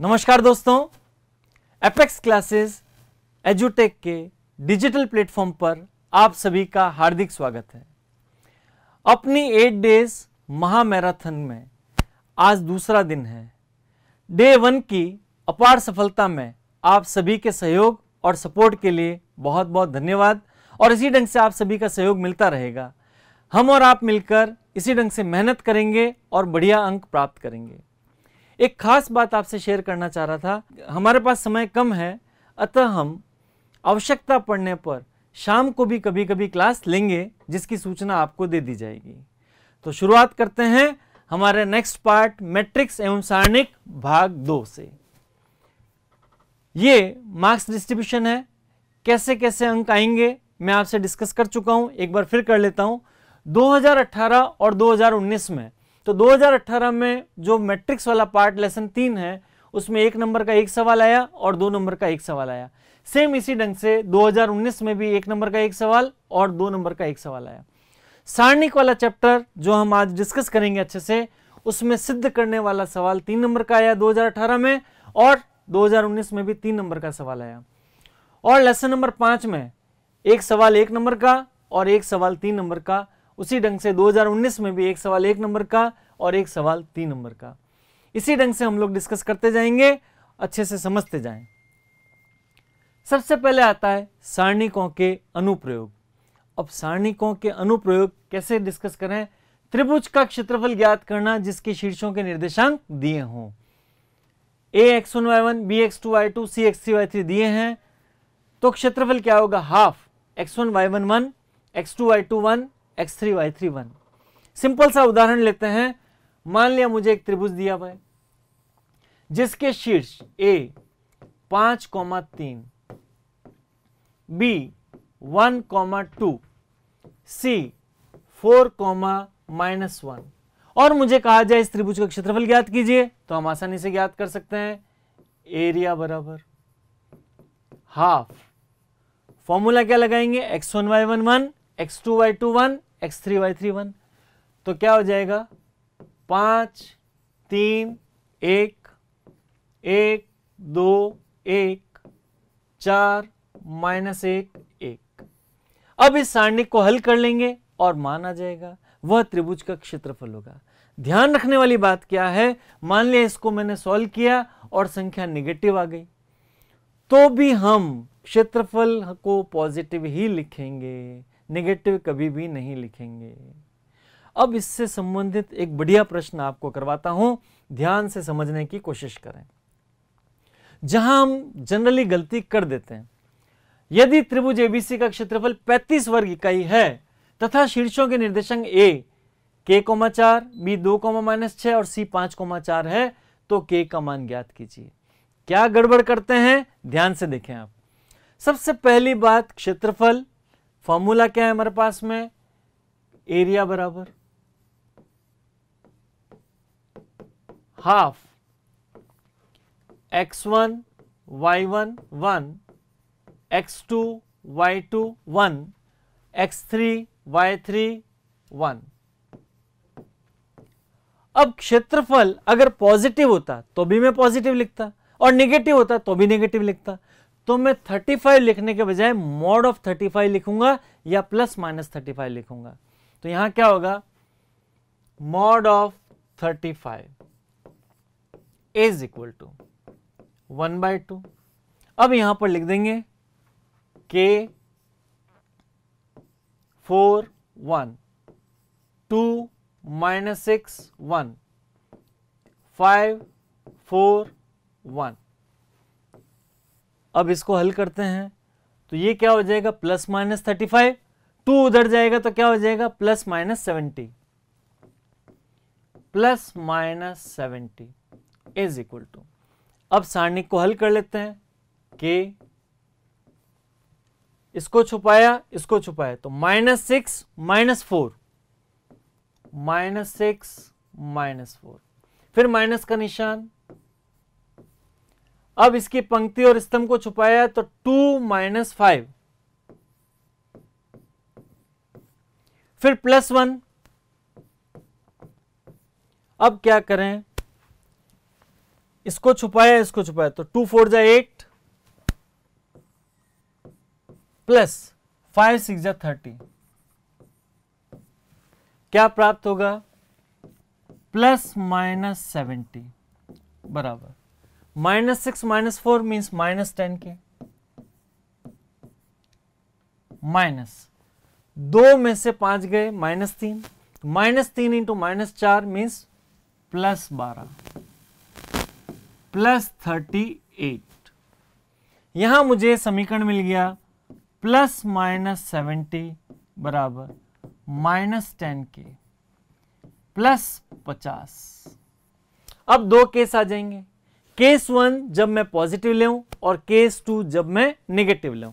नमस्कार दोस्तों apex classes एजुटेक के डिजिटल प्लेटफॉर्म पर आप सभी का हार्दिक स्वागत है अपनी एट डेज महामैराथन में आज दूसरा दिन है डे वन की अपार सफलता में आप सभी के सहयोग और सपोर्ट के लिए बहुत बहुत धन्यवाद और इसी ढंग से आप सभी का सहयोग मिलता रहेगा हम और आप मिलकर इसी ढंग से मेहनत करेंगे और बढ़िया अंक प्राप्त करेंगे एक खास बात आपसे शेयर करना चाह रहा था हमारे पास समय कम है अतः हम आवश्यकता पड़ने पर शाम को भी कभी कभी क्लास लेंगे जिसकी सूचना आपको दे दी जाएगी तो शुरुआत करते हैं हमारे नेक्स्ट पार्ट मैट्रिक्स एवं सारणिक भाग दो से ये मार्क्स डिस्ट्रीब्यूशन है कैसे कैसे अंक आएंगे मैं आपसे डिस्कस कर चुका हूं एक बार फिर कर लेता हूं 2018 और 2019 में तो 2018 में जो मैट्रिक्स वाला पार्ट लेसन तीन है उसमें एक नंबर का एक सवाल आया और दो नंबर का एक सवाल आया सेम इसी ढंग से 2019 में भी एक नंबर का एक सवाल और दो नंबर का एक सवाल आया सारणिक वाला चैप्टर जो हम आज डिस्कस करेंगे अच्छे से उसमें सिद्ध करने वाला सवाल तीन नंबर का आया 2018 में और 2019 में भी तीन नंबर का सवाल आया और लेसन नंबर पांच में एक सवाल एक नंबर का और एक सवाल तीन नंबर का उसी ढंग से 2019 में भी एक सवाल एक नंबर का और एक सवाल तीन नंबर का इसी ढंग से हम लोग डिस्कस करते जाएंगे अच्छे से समझते जाएं सबसे पहले आता है सारणिकों के अनुप्रयोग अब सारणिकों के अनुप्रयोग कैसे डिस्कस करें त्रिभुज का क्षेत्रफल ज्ञात करना जिसके शीर्षों के निर्देशांक दिए हों A x one y one B x two y two C x three y three दिए हैं तो क्षेत्रफल क्या होगा half x one y one one x two y two one x three y three one simple सा उदाहरण लेते हैं मान लिया मुझे एक त्रिभुज दिया हुआ है जिसके शीर्ष ए पांच कॉमा तीन B one comma two C four comma minus one और मुझे कहा जाए इस त्रिभुज का क्षेत्रफल ज्ञात कीजिए तो हम आसानी से ज्ञात कर सकते हैं एरिया बराबर हाफ फॉर्मूला क्या लगाएंगे x one y one one x two y two one x three y three one तो क्या हो जाएगा पाँच तीन एक एक दो एक चार माइनस एक एक अब इस सारणिक को हल कर लेंगे और मान आ जाएगा वह त्रिभुज का क्षेत्रफल होगा ध्यान रखने वाली बात क्या है मान लिया इसको मैंने सॉल्व किया और संख्या निगेटिव आ गई तो भी हम क्षेत्रफल को पॉजिटिव ही लिखेंगे नेगेटिव कभी भी नहीं लिखेंगे अब इससे संबंधित एक बढ़िया प्रश्न आपको करवाता हूं ध्यान से समझने की कोशिश करें जहां हम जनरली गलती कर देते हैं यदि त्रिभुज एबीसी का क्षेत्रफल 35 वर्ग इकाई है तथा शीर्षों के निर्देशांक ए के कोमा चार बी दो कोमा माइनस छह और सी पांच कोमा चार है तो के का मान ज्ञात कीजिए क्या गड़बड़ करते हैं ध्यान से देखें आप सबसे पहली बात क्षेत्रफल फॉर्मूला क्या है हमारे पास में एरिया बराबर half x one y one one x two y two one x three y three one अब क्षेत्रफल अगर पॉजिटिव होता तो भी मैं पॉजिटिव लिखता और नेगेटिव होता तो भी नेगेटिव लिखता तो मैं 35 लिखने के बजाय मॉड ऑफ 35 लिखूंगा या प्लस माइनस 35 लिखूंगा तो यहां क्या होगा mod of 35 is equal to one by two अब यहां पर लिख देंगे k four one two minus six one five four one अब इसको हल करते हैं तो ये क्या हो जाएगा plus minus thirty five two उधर जाएगा तो क्या हो जाएगा plus minus seventy plus minus seventy is equal to अब सारणिक को हल कर लेते हैं के इसको छुपाया इसको छुपाया तो minus six minus four minus six minus four फिर माइनस का निशान अब इसकी पंक्ति और स्तंभ को छुपाया तो टू माइनस फाइव फिर प्लस वन अब क्या करें इसको छुपाया इसको छुपाया तो टू फोर जा एट प्लस फाइव सिक्स जा थर्टी क्या प्राप्त होगा प्लस माइनस सेवेंटी बराबर minus six minus four means minus ten k minus दो में से पांच गए माइनस तीन माइनस तीन इंटू माइनस चार मीन्स प्लस बारह प्लस थर्टी एट यहां मुझे समीकरण मिल गया प्लस माइनस सेवेंटी बराबर माइनस टेन के प्लस पचास अब दो केस आ जाएंगे केस वन जब मैं पॉजिटिव ले और केस टू जब मैं नेगेटिव ले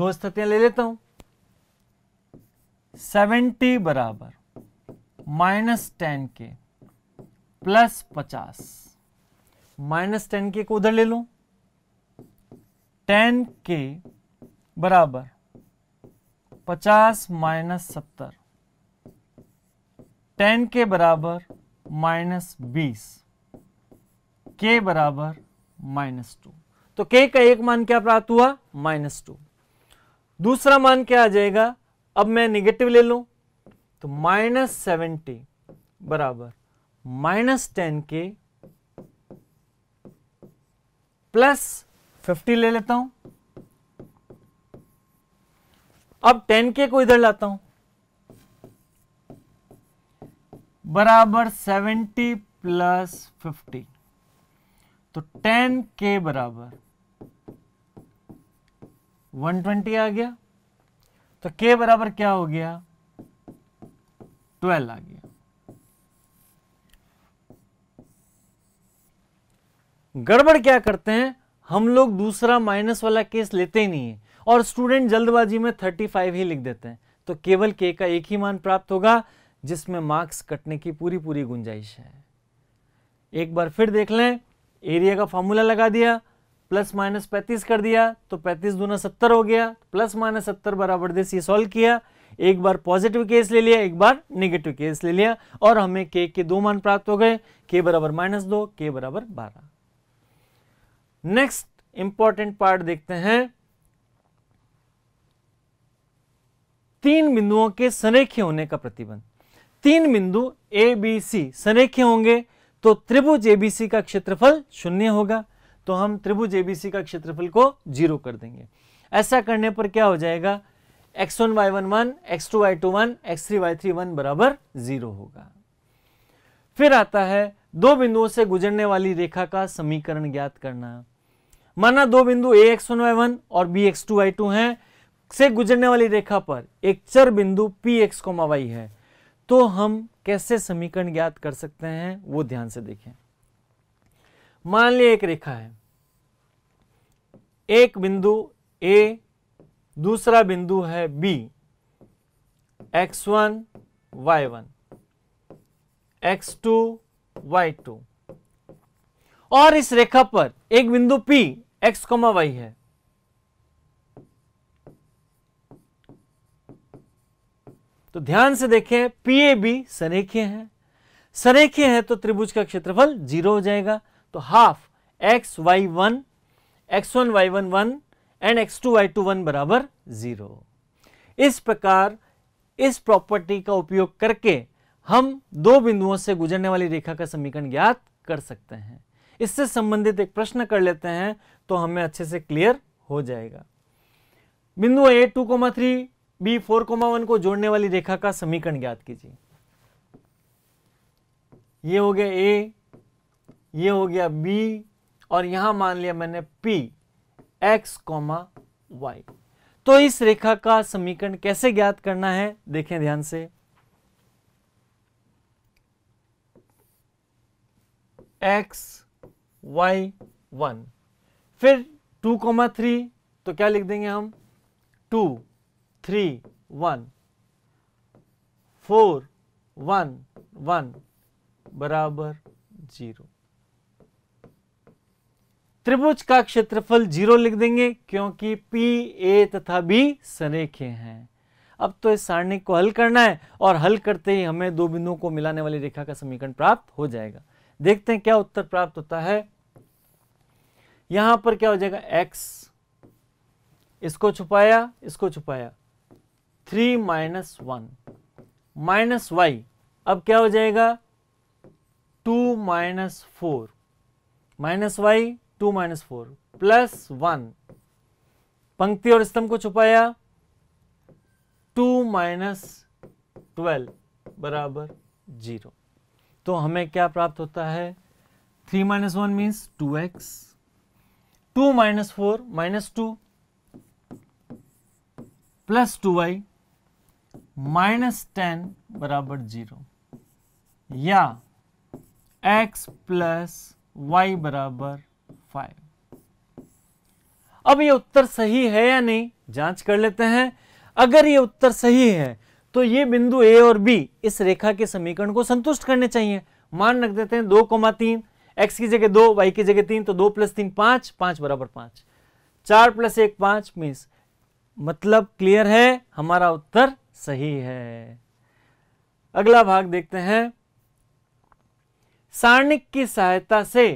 दो स्थितियां ले लेता हूं 70 बराबर माइनस टेन के प्लस पचास माइनस टेन के को उधर ले लो टेन के बराबर पचास माइनस सत्तर टेन के बराबर माइनस बीस के बराबर माइनस टू तो के का एक मान क्या प्राप्त हुआ माइनस टू दूसरा मान क्या आ जाएगा अब मैं निगेटिव ले लू तो माइनस सेवेंटी बराबर minus ten k plus fifty ले लेता हूं अब टेन के को इधर लाता हूं बराबर 70 प्लस 50 तो 10 के बराबर 120 आ गया तो के बराबर क्या हो गया 12 आ गया गड़बड़ क्या करते हैं हम लोग दूसरा माइनस वाला केस लेते ही नहीं है और स्टूडेंट जल्दबाजी में 35 ही लिख देते हैं तो केवल के का एक ही मान प्राप्त होगा जिसमें मार्क्स कटने की पूरी पूरी गुंजाइश है एक बार फिर देख लें एरिया का फॉर्मूला लगा दिया प्लस माइनस पैंतीस कर दिया तो पैंतीस दूना सत्तर हो गया प्लस माइनस सत्तर बराबर दिस ये सॉल्व किया एक बार पॉजिटिव केस ले लिया एक बार नेगेटिव केस ले लिया और हमें के के दो मान प्राप्त हो गए के बराबर माइनस दो के बराबर बारह नेक्स्ट इंपॉर्टेंट पार्ट देखते हैं तीन बिंदुओं के संरेखी होने का प्रतिबंध तीन बिंदु ए बी सी संरेखे होंगे तो त्रिभुज एबीसी का क्षेत्रफल शून्य होगा तो हम त्रिभुज एबीसी का क्षेत्रफल को जीरो कर देंगे ऐसा करने पर क्या हो जाएगा x one y one one x two y two one x three y three one बराबर जीरो होगा फिर आता है दो बिंदुओं से गुजरने वाली रेखा का समीकरण ज्ञात करना माना दो बिंदु A x one y one और B x two y two है से गुजरने वाली रेखा पर एक चर बिंदु पी एक्स वाई है तो हम कैसे समीकरण ज्ञात कर सकते हैं वो ध्यान से देखें मान लिया एक रेखा है एक बिंदु ए दूसरा बिंदु है B x one y one x two y two और इस रेखा पर एक बिंदु पी एक्स कोमा वाई है तो ध्यान से देखें पी ए बी सरेखे हैं सरेखे हैं तो त्रिभुज का क्षेत्रफल जीरो हो जाएगा तो half x y one x one y one one and x two y two one बराबर जीरो इस प्रकार इस प्रॉपर्टी का उपयोग करके हम दो बिंदुओं से गुजरने वाली रेखा का समीकरण ज्ञात कर सकते हैं इससे संबंधित एक प्रश्न कर लेते हैं तो हमें अच्छे से क्लियर हो जाएगा बिंदु A two comma three B four comma one को जोड़ने वाली रेखा का समीकरण ज्ञात कीजिए ये हो गया ए ये हो गया बी और यहां मान लिया मैंने पी एक्स कॉमा वाई तो इस रेखा का समीकरण कैसे ज्ञात करना है देखें ध्यान से एक्स वाई वन फिर टू कोमा थ्री तो क्या लिख देंगे हम two three one four one one बराबर जीरो त्रिभुज का क्षेत्रफल जीरो लिख देंगे क्योंकि P, A तथा B सरेखे हैं अब तो इस सारणी को हल करना है और हल करते ही हमें दो बिंदुओं को मिलाने वाली रेखा का समीकरण प्राप्त हो जाएगा देखते हैं क्या उत्तर प्राप्त होता है यहां पर क्या हो जाएगा x इसको छुपाया इसको छुपाया three minus one minus y अब क्या हो जाएगा two minus four minus y two minus four plus one पंक्ति और स्तंभ को छुपाया टू माइनस ट्वेल्व बराबर जीरो तो हमें क्या प्राप्त होता है three minus one means two x two minus four minus two plus two y minus ten बराबर जीरो या x प्लस वाई बराबर फाइव अब ये उत्तर सही है या नहीं जांच कर लेते हैं अगर ये उत्तर सही है तो ये बिंदु A और B इस रेखा के समीकरण को संतुष्ट करने चाहिए मान रख देते हैं दो कोमा तीन एक्स की जगह दो वाई की जगह तीन तो दो प्लस तीन पांच पांच बराबर पांच चार प्लस एक पांच मीन्स मतलब क्लियर है हमारा उत्तर सही है अगला भाग देखते हैं सारणिक की सहायता से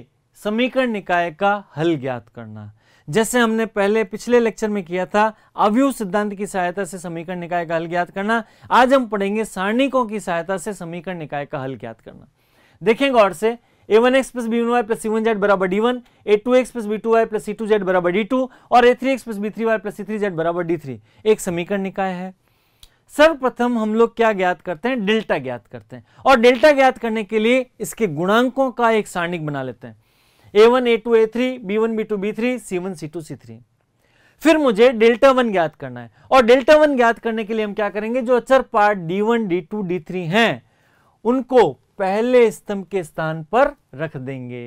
समीकरण निकाय का हल ज्ञात करना जैसे हमने पहले पिछले लेक्चर में किया था अवयु सिद्धांत की सहायता से समीकरण निकाय का हल ज्ञात करना आज हम पढ़ेंगे सारणिकों की सहायता से समीकरण निकाय का हल ज्ञात करना देखें गौर से a one x plus b one y plus C one z बराबर d one a two x plus b two y plus C two z बराबर डी टू और a three x plus b three y plus C three z बराबर d three एक समीकरण निकाय है सर्वप्रथम हम लोग क्या ज्ञात करते हैं डेल्टा ज्ञात करते हैं और डेल्टा ज्ञात करने के लिए इसके गुणांकों का एक सारणिक बना लेते हैं a one a two a three b one b two b three C one c two c three फिर मुझे डेल्टा वन ज्ञात करना है और डेल्टा वन ज्ञात करने के लिए हम क्या करेंगे जो अचर part d one d two d three है उनको पहले स्तंभ के स्थान पर रख देंगे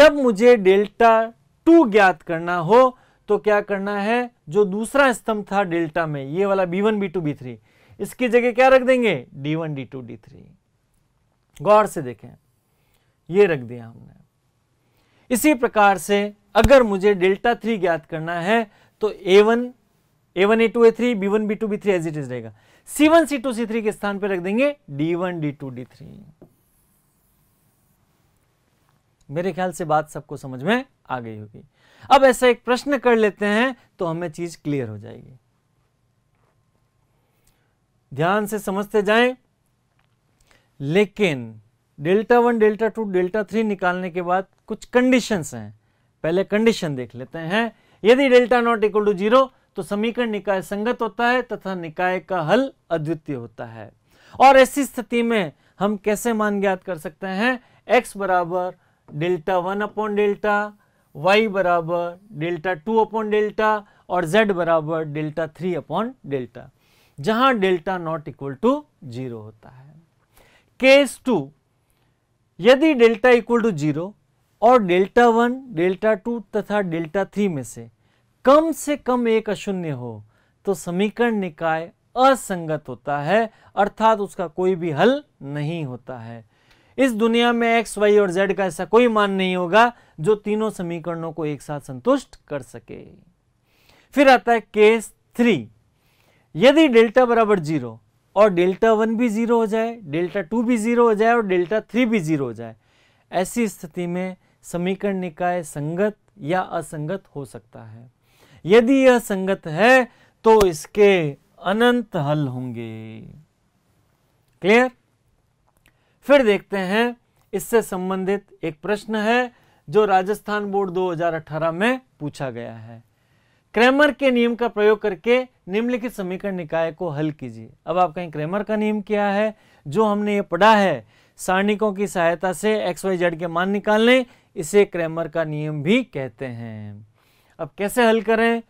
जब मुझे डेल्टा टू ज्ञात करना हो तो क्या करना है जो दूसरा स्तंभ था डेल्टा में ये वाला b one b two b three इसकी जगह क्या रख देंगे d one d two d three गौर से देखें ये रख दिया हमने इसी प्रकार से अगर मुझे डेल्टा थ्री ज्ञात करना है तो a one a one a two a three b one b two b three as it is रहेगा c one c two c three के स्थान पर रख देंगे d one d two d three मेरे ख्याल से बात सबको समझ में आ गई होगी अब ऐसा एक प्रश्न कर लेते हैं तो हमें चीज क्लियर हो जाएगी ध्यान से समझते जाएं लेकिन delta one delta two delta three निकालने के बाद कुछ कंडीशंस हैं पहले कंडीशन देख लेते हैं यदि delta not equal to zero तो समीकरण निकाय संगत होता है तथा निकाय का हल अद्वितीय होता है और ऐसी स्थिति में हम कैसे मान ज्ञात कर सकते हैं x बराबर delta one upon delta y बराबर डेल्टा टू अपॉन डेल्टा और z बराबर डेल्टा थ्री अपॉन डेल्टा जहां delta not equal to zero होता है केस टू यदि डेल्टा इक्वल टू जीरो और डेल्टा वन डेल्टा टू तथा डेल्टा थ्री में से कम से कम एक अशून्य हो तो समीकरण निकाय असंगत होता है अर्थात उसका कोई भी हल नहीं होता है इस दुनिया में एक्स वाई और जेड का ऐसा कोई मान नहीं होगा जो तीनों समीकरणों को एक साथ संतुष्ट कर सके फिर आता है केस थ्री यदि डेल्टा बराबर जीरो और डेल्टा वन भी जीरो हो जाए डेल्टा टू भी जीरो हो जाए और डेल्टा थ्री भी जीरो हो जाए ऐसी स्थिति में समीकरण निकाय संगत या असंगत हो सकता है यदि यह संगत है तो इसके अनंत हल होंगे क्लियर फिर देखते हैं इससे संबंधित एक प्रश्न है जो राजस्थान बोर्ड 2018 में पूछा गया है क्रेमर के नियम का प्रयोग करके निम्नलिखित समीकरण निकाय को हल कीजिए अब आप कहीं क्रेमर का नियम क्या है जो हमने ये पढ़ा है सारणिकों की सहायता से एक्स वाई जेड के मान निकालने इसे क्रेमर का नियम भी कहते हैं अब कैसे हल करें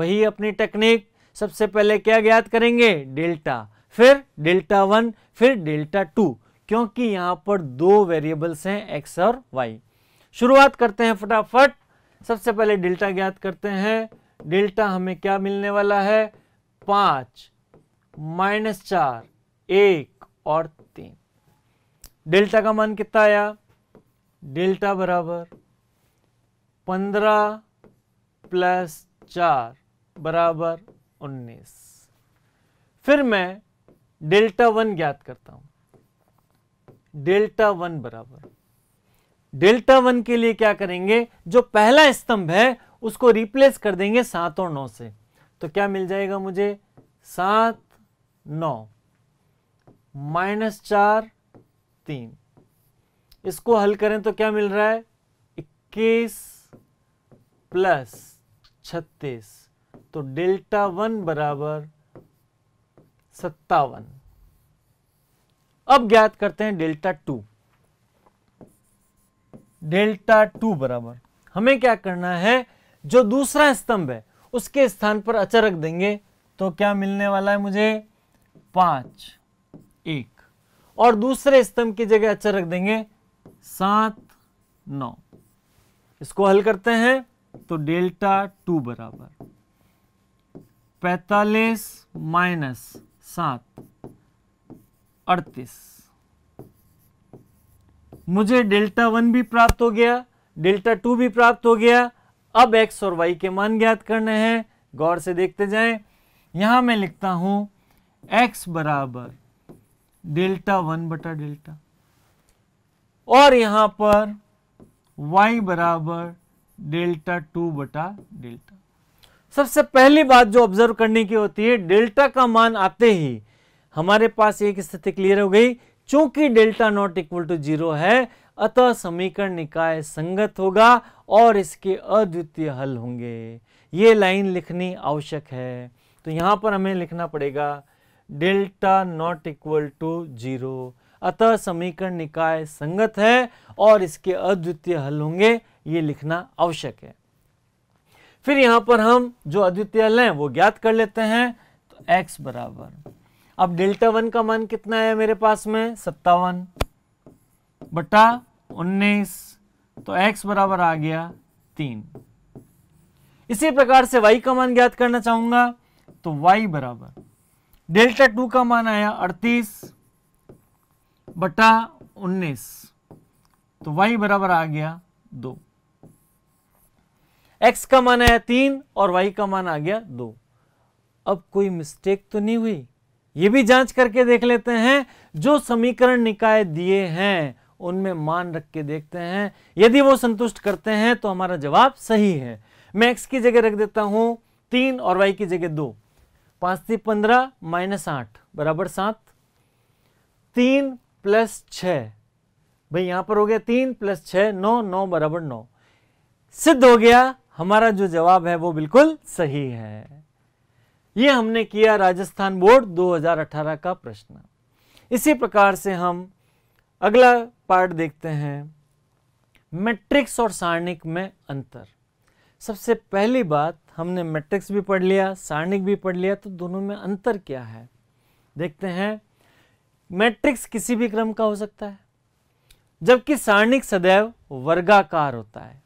वही अपनी टेक्निक सबसे पहले क्या ज्ञात करेंगे डेल्टा फिर डेल्टा वन फिर डेल्टा टू क्योंकि यहां पर दो वेरिएबल्स हैं एक्स और वाई शुरुआत करते हैं फटाफट सबसे पहले डेल्टा ज्ञात करते हैं डेल्टा हमें क्या मिलने वाला है पांच माइनस चार एक और तीन डेल्टा का मान कितना आया डेल्टा बराबर पंद्रह प्लस चार बराबर उन्नीस फिर मैं डेल्टा वन ज्ञात करता हूं डेल्टा वन बराबर डेल्टा वन के लिए क्या करेंगे जो पहला स्तंभ है उसको रिप्लेस कर देंगे सात और नौ से तो क्या मिल जाएगा मुझे सात नौ माइनस चार तीन इसको हल करें तो क्या मिल रहा है इक्कीस प्लस छत्तीस तो डेल्टा वन बराबर सत्तावन अब ज्ञात करते हैं डेल्टा टू डेल्टा टू बराबर हमें क्या करना है जो दूसरा स्तंभ है उसके स्थान पर अचर रख देंगे तो क्या मिलने वाला है मुझे पांच एक और दूसरे स्तंभ की जगह अचर रख देंगे सात नौ इसको हल करते हैं तो डेल्टा टू बराबर पैतालीस माइनस सात अड़तीस मुझे डेल्टा वन भी प्राप्त हो गया डेल्टा टू भी प्राप्त हो गया अब एक्स और वाई के मान ज्ञात करने हैं गौर से देखते जाएं यहां मैं लिखता हूं एक्स बराबर डेल्टा वन बटा डेल्टा और यहां पर वाई बराबर डेल्टा टू बटा डेल्टा सबसे पहली बात जो ऑब्जर्व करने की होती है डेल्टा का मान आते ही हमारे पास एक स्थिति क्लियर हो गई चूंकि delta not equal to zero है अतः समीकरण निकाय संगत होगा और इसके अद्वितीय हल होंगे ये लाइन लिखनी आवश्यक है तो यहां पर हमें लिखना पड़ेगा delta not equal to zero अतः समीकरण निकाय संगत है और इसके अद्वितीय हल होंगे ये लिखना आवश्यक है फिर यहां पर हम जो अद्वितीय हल हैं वो ज्ञात कर लेते हैं तो x बराबर अब डेल्टा वन का मान कितना है मेरे पास में सत्तावन बटा उन्नीस तो x बराबर आ गया तीन इसी प्रकार से y का मान ज्ञात करना चाहूंगा तो y बराबर डेल्टा टू का मान आया अड़तीस बटा उन्नीस तो y बराबर आ गया दो x का मान आया तीन और y का मान आ गया दो अब कोई मिस्टेक तो नहीं हुई ये भी जांच करके देख लेते हैं जो समीकरण निकाय दिए हैं उनमें मान रख के देखते हैं यदि वो संतुष्ट करते हैं तो हमारा जवाब सही है मैं एक्स की जगह रख देता हूं तीन और वाई की जगह दो पांच थी पंद्रह माइनस आठ बराबर सात तीन प्लस छ भाई यहां पर हो गया तीन प्लस छ नौ नौ बराबर नौ सिद्ध हो गया हमारा जो जवाब है वो बिल्कुल सही है ये हमने किया राजस्थान बोर्ड 2018 का प्रश्न इसी प्रकार से हम अगला पार्ट देखते हैं मैट्रिक्स और सारणिक में अंतर सबसे पहली बात हमने मैट्रिक्स भी पढ़ लिया सारणिक भी पढ़ लिया तो दोनों में अंतर क्या है देखते हैं मैट्रिक्स किसी भी क्रम का हो सकता है जबकि सारणिक सदैव वर्गाकार होता है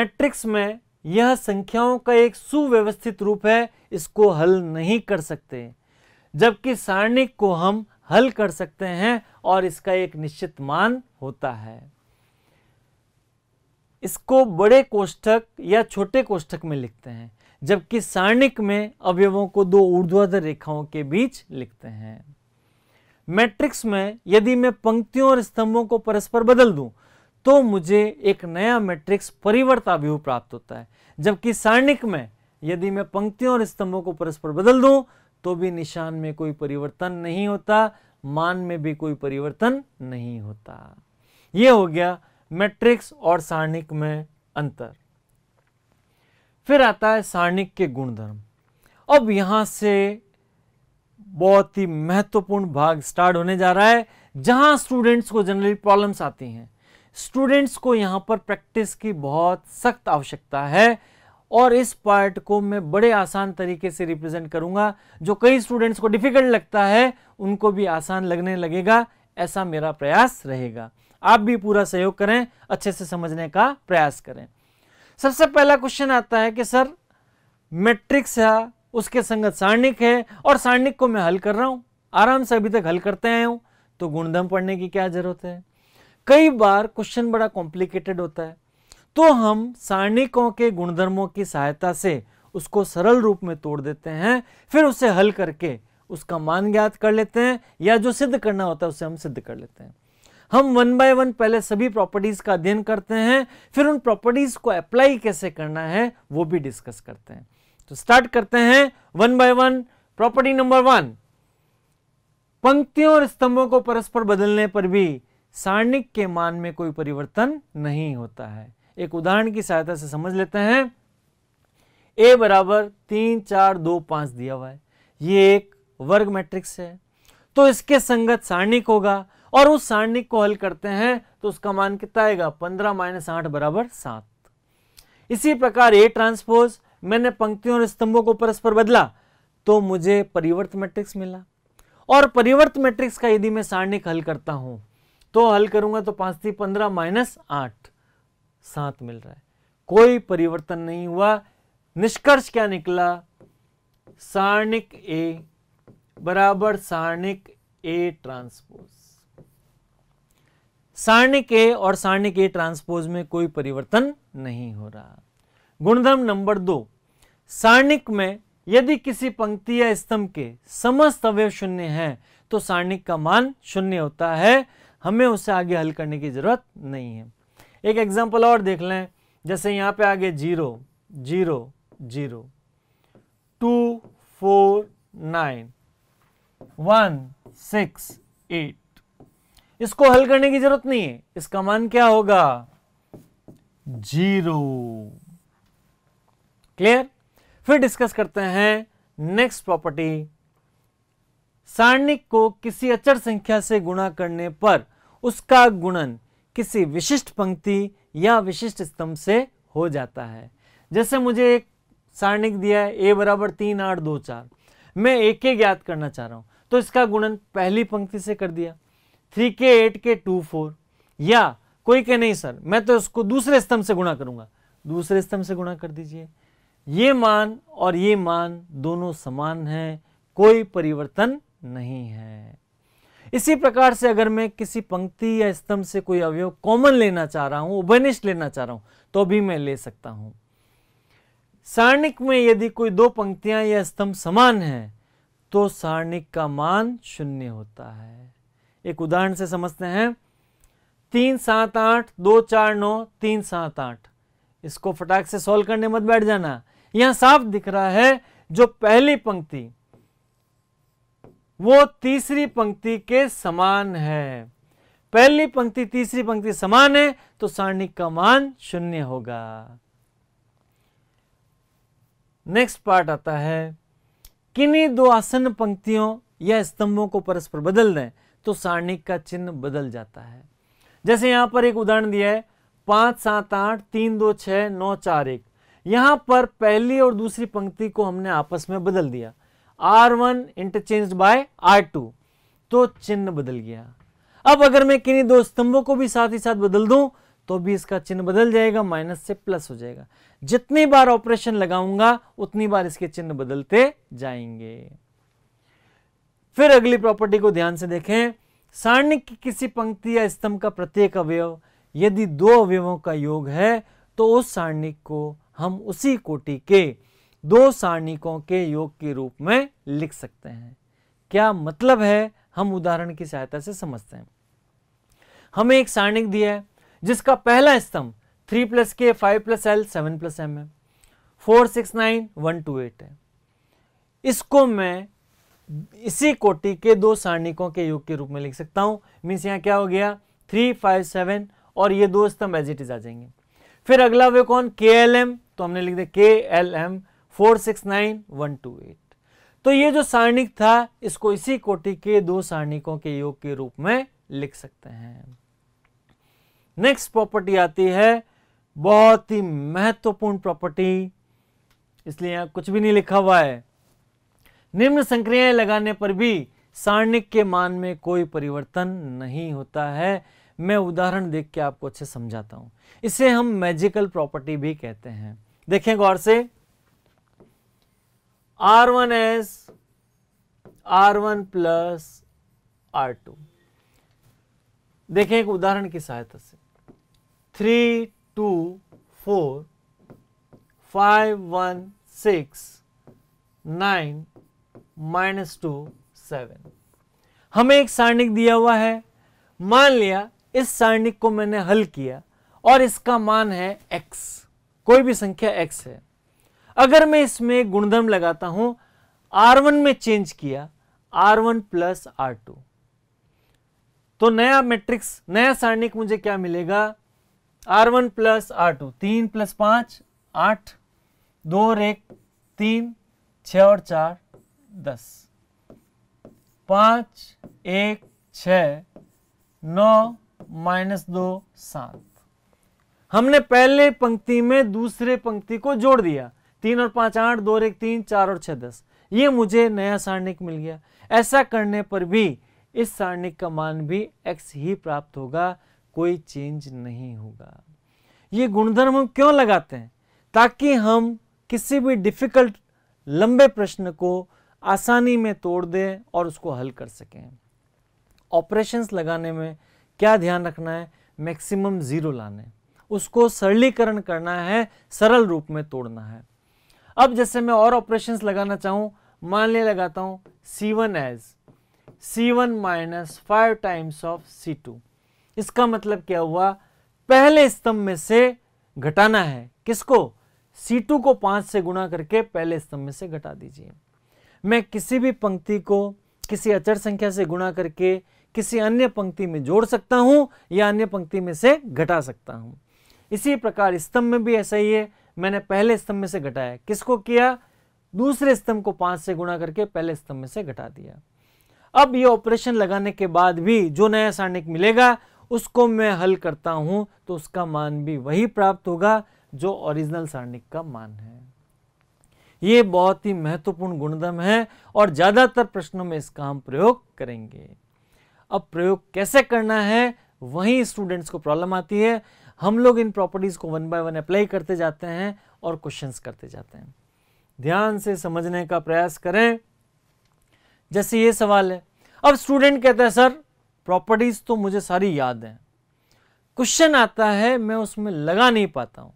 मैट्रिक्स में यह संख्याओं का एक सुव्यवस्थित रूप है इसको हल नहीं कर सकते जबकि सारणिक को हम हल कर सकते हैं और इसका एक निश्चित मान होता है इसको बड़े कोष्ठक या छोटे कोष्ठक में लिखते हैं जबकि सारणिक में अवयवों को दो ऊर्ध्वाधर रेखाओं के बीच लिखते हैं मैट्रिक्स में यदि मैं पंक्तियों और स्तंभों को परस्पर बदल दूं तो मुझे एक नया मैट्रिक्स परिवर्ता व्यू प्राप्त होता है जबकि सारणिक में यदि मैं पंक्तियों और स्तंभों को परस्पर बदल दूं तो भी निशान में कोई परिवर्तन नहीं होता मान में भी कोई परिवर्तन नहीं होता यह हो गया मैट्रिक्स और सारणिक में अंतर फिर आता है सारणिक के गुणधर्म अब यहां से बहुत ही महत्वपूर्ण भाग स्टार्ट होने जा रहा है जहां स्टूडेंट्स को जनरली प्रॉब्लम्स आती हैं स्टूडेंट्स को यहाँ पर प्रैक्टिस की बहुत सख्त आवश्यकता है और इस पार्ट को मैं बड़े आसान तरीके से रिप्रेजेंट करूँगा जो कई स्टूडेंट्स को डिफ़िकल्ट लगता है उनको भी आसान लगने लगेगा ऐसा मेरा प्रयास रहेगा आप भी पूरा सहयोग करें अच्छे से समझने का प्रयास करें सबसे पहला क्वेश्चन आता है कि सर मैट्रिक्स है उसके संगत सारणिक है और सारणिक को मैं हल कर रहा हूँ आराम से अभी तक हल करते आए हूँ तो गुणधम पढ़ने की क्या जरूरत है कई बार क्वेश्चन बड़ा कॉम्प्लिकेटेड होता है तो हम सारणिकों के गुणधर्मों की सहायता से उसको सरल रूप में तोड़ देते हैं फिर उसे हल करके उसका मान ज्ञात कर लेते हैं या जो सिद्ध करना होता है उसे हम सिद्ध कर लेते हैं हम वन बाय वन पहले सभी प्रॉपर्टीज़ का अध्ययन करते हैं फिर उन प्रॉपर्टीज़ को अप्लाई कैसे करना है वो भी डिस्कस करते हैं तो स्टार्ट करते हैं one by one property number one पंक्तियों और स्तंभों को परस्पर बदलने पर भी सारणिक के मान में कोई परिवर्तन नहीं होता है एक उदाहरण की सहायता से समझ लेते हैं ए बराबर तीन चार दो पांच दिया हुआ है ये एक वर्ग मैट्रिक्स है तो इसके संगत सारणिक होगा और उस सारणिक को हल करते हैं तो उसका मान कितना आएगा पंद्रह माइनस आठ बराबर सात इसी प्रकार ए ट्रांसपोज मैंने पंक्तियों और स्तंभों को परस्पर बदला तो मुझे परिवर्त मैट्रिक्स मिला और परिवर्त मैट्रिक्स का यदि मैं सारणिक हल करता हूं तो हल करूंगा तो पांच थी पंद्रह माइनस आठ सात मिल रहा है कोई परिवर्तन नहीं हुआ निष्कर्ष क्या निकला सारणिक ए बराबर सारणिक ए ट्रांसपोज सारणिक ए और सारणिक ए ट्रांसपोज में कोई परिवर्तन नहीं हो रहा गुणधर्म नंबर दो सारणिक में यदि किसी पंक्ति या स्तंभ के समस्त अवयव शून्य हैं तो सारणिक का मान शून्य होता है हमें उससे आगे हल करने की ज़रूरत नहीं है एक एग्जाम्पल और देख लें जैसे यहाँ पे आगे zero zero zero two four nine one six eight इसको हल करने की ज़रूरत नहीं है इसका मान क्या होगा जीरो क्लियर फिर डिस्कस करते हैं नेक्स्ट प्रॉपर्टी सारणिक को किसी अचर संख्या से गुणा करने पर उसका गुणन किसी विशिष्ट पंक्ति या विशिष्ट स्तंभ से हो जाता है जैसे मुझे एक सारणिक दिया है ए बराबर तीन आठ दो चार मैं ए के ज्ञात करना चाह रहा हूं तो इसका गुणन पहली पंक्ति से कर दिया थ्री के एट के टू फोर या कोई के नहीं सर मैं तो उसको दूसरे स्तंभ से गुणा करूंगा दूसरे स्तंभ से गुणा कर दीजिए ये मान और ये मान दोनों समान हैं कोई परिवर्तन नहीं है इसी प्रकार से अगर मैं किसी पंक्ति या स्तंभ से कोई अवयव कॉमन लेना चाह रहा हूं उभयनिष्ठ लेना चाह रहा हूं तो भी मैं ले सकता हूं सारणिक में यदि कोई दो पंक्तियां या स्तंभ समान है तो सारणिक का मान शून्य होता है एक उदाहरण से समझते हैं तीन सात आठ दो चार नौ तीन सात आठ इसको फटाक से सॉल्व करने मत बैठ जाना यहां साफ दिख रहा है जो पहली पंक्ति वो तीसरी पंक्ति के समान है पहली पंक्ति तीसरी पंक्ति समान है तो सारणिक का मान शून्य होगा नेक्स्ट पार्ट आता है किन्हीं दो आसन पंक्तियों या स्तंभों को परस्पर बदल दें तो सारणिक का चिन्ह बदल जाता है जैसे यहां पर एक उदाहरण दिया है पांच सात आठ तीन दो छह नौ चार एक यहां पर पहली और दूसरी पंक्ति को हमने आपस में बदल दिया R one interchange by R two तो चिन्ह बदल गया अब अगर मैं किन्हीं दो स्तंभों को भी साथ ही साथ बदल दूं तो भी इसका चिन्ह बदल जाएगा माइनस से प्लस हो जाएगा जितनी बार ऑपरेशन लगाऊंगा उतनी बार इसके चिन्ह बदलते जाएंगे फिर अगली प्रॉपर्टी को ध्यान से देखें सारणिक की किसी पंक्ति या स्तंभ का प्रत्येक अवयव यदि दो अवयवों का योग है तो उस सारणिक को हम उसी कोटि के दो सारणिकों के योग के रूप में लिख सकते हैं क्या मतलब है हम उदाहरण की सहायता से समझते हैं हमें एक सारणिक दिया है जिसका पहला स्तंभ three plus k five plus l seven plus m है four six nine one two eight है इसको मैं इसी कोटि के दो सारणिकों के योग के रूप में लिख सकता हूं मीन्स यहां क्या हो गया थ्री फाइव सेवन और ये दो स्तंभ एज इट इज आ जाएंगे फिर अगला वे कौन के एल एम तो हमने लिख दिया k l m four six nine one two eight तो ये जो सारणिक था इसको इसी कोटि के दो सारणिकों के योग के रूप में लिख सकते हैं नेक्स्ट प्रॉपर्टी आती है बहुत ही महत्वपूर्ण प्रॉपर्टी इसलिए यहां कुछ भी नहीं लिखा हुआ है निम्न संक्रियाएं लगाने पर भी सारणिक के मान में कोई परिवर्तन नहीं होता है मैं उदाहरण देख के आपको अच्छे समझाता हूं इसे हम मैजिकल प्रॉपर्टी भी कहते हैं देखें गौर से are one as are one plus are two देखें एक उदाहरण की सहायता से three two four five one six nine minus two seven हमें एक सारणिक दिया हुआ है मान लिया इस सारणिक को मैंने हल किया और इसका मान है x कोई भी संख्या x है अगर मैं इसमें गुणधर्म लगाता हूं R1 में चेंज किया R1 वन प्लस आर तो नया मैट्रिक्स नया सारणिक मुझे क्या मिलेगा R1 one plus are two तीन प्लस पांच आठ दो और एक तीन छ और चार दस पांच एक छ नौ माइनस दो सात हमने पहले पंक्ति में दूसरे पंक्ति को जोड़ दिया तीन और पाँच आठ दो और एक तीन चार और छः दस ये मुझे नया सारणिक मिल गया ऐसा करने पर भी इस सारणिक का मान भी x ही प्राप्त होगा कोई चेंज नहीं होगा ये गुणधर्म हम क्यों लगाते हैं ताकि हम किसी भी डिफ़िकल्ट लंबे प्रश्न को आसानी में तोड़ दें और उसको हल कर सकें ऑपरेशंस लगाने में क्या ध्यान रखना है मैक्सिमम ज़ीरो लाने उसको सरलीकरण करना है सरल रूप में तोड़ना है अब जैसे मैं और ऑपरेशन लगाना चाहूं मान ले लगाता हूं सी one as C one minus five times of C two इसका मतलब क्या हुआ पहले स्तंभ में से घटाना है किसको सी टू को पांच से गुणा करके पहले स्तंभ में से घटा दीजिए मैं किसी भी पंक्ति को किसी अचर संख्या से गुणा करके किसी अन्य पंक्ति में जोड़ सकता हूं या अन्य पंक्ति में से घटा सकता हूं इसी प्रकार स्तंभ में भी ऐसा ही है मैंने पहले स्तंभ में से घटाया किसको किया दूसरे स्तंभ को पांच से गुणा करके पहले स्तंभ में से घटा दिया अब ये ऑपरेशन लगाने के बाद भी जो नया सारणिक मिलेगा उसको मैं हल करता हूं तो उसका मान भी वही प्राप्त होगा जो ओरिजिनल सारणिक का मान है ये बहुत ही महत्वपूर्ण गुणधर्म है और ज़्यादातर प्रश्नों में इसका हम प्रयोग करेंगे अब प्रयोग कैसे करना है वही स्टूडेंट्स को प्रॉब्लम आती है हम लोग इन प्रॉपर्टीज़ को वन बाय वन अप्लाई करते जाते हैं और क्वेश्चंस करते जाते हैं ध्यान से समझने का प्रयास करें जैसे ये सवाल है अब स्टूडेंट कहता है सर प्रॉपर्टीज़ तो मुझे सारी याद हैं क्वेश्चन आता है मैं उसमें लगा नहीं पाता हूं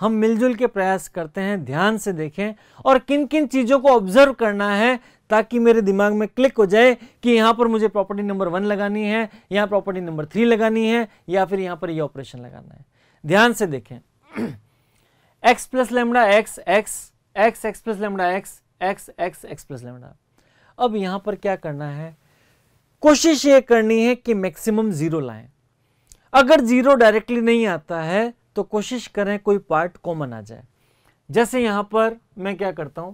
हम मिलजुल के प्रयास करते हैं ध्यान से देखें और किन किन चीज़ों को ऑब्जर्व करना है ताकि मेरे दिमाग में क्लिक हो जाए कि यहां पर मुझे प्रॉपर्टी नंबर वन लगानी है यहां प्रॉपर्टी नंबर थ्री लगानी है या फिर यहां पर ये यह ऑपरेशन लगाना है ध्यान से देखें x plus lambda x x x x plus lambda x x x x plus lambda अब यहां पर क्या करना है कोशिश ये करनी है कि मैक्सिमम ज़ीरो लाएं अगर ज़ीरो डायरेक्टली नहीं आता है तो कोशिश करें कोई पार्ट कॉमन आ जाए जैसे यहां पर मैं क्या करता हूं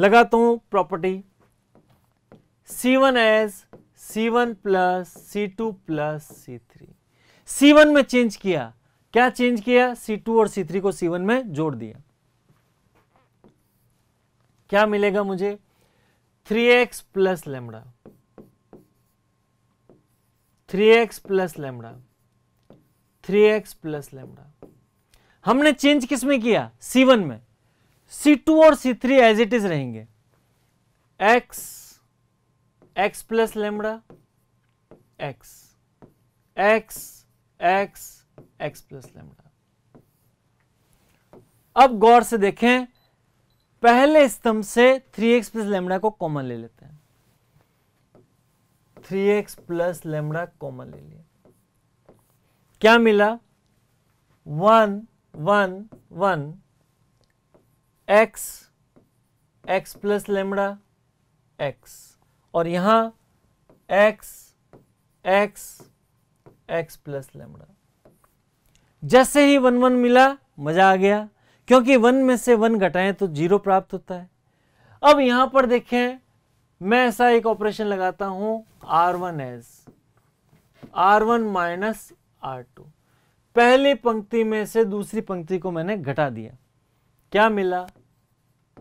लगाता हूं property C one as C one plus सी टू प्लस सी थ्री सी वन में चेंज किया क्या चेंज किया सी टू और सी थ्री को सी वन में जोड़ दिया क्या मिलेगा मुझे three x plus lambda three x plus lambda three x plus lambda हमने चेंज किस में किया सी वन में सी टू और C three as it is रहेंगे x x plus lambda x x x x plus lambda अब गौर से देखें पहले स्तंभ से 3x प्लस लेमडा को कॉमन ले लेते हैं 3x x plus lambda common ले लिया क्या मिला one one one x x plus lambda x और यहां x x x plus lambda जैसे ही वन वन मिला मजा आ गया क्योंकि वन में से वन घटाएं तो जीरो प्राप्त होता है अब यहां पर देखें मैं ऐसा एक ऑपरेशन लगाता हूं R one as R one minus are two पहली पंक्ति में से दूसरी पंक्ति को मैंने घटा दिया क्या मिला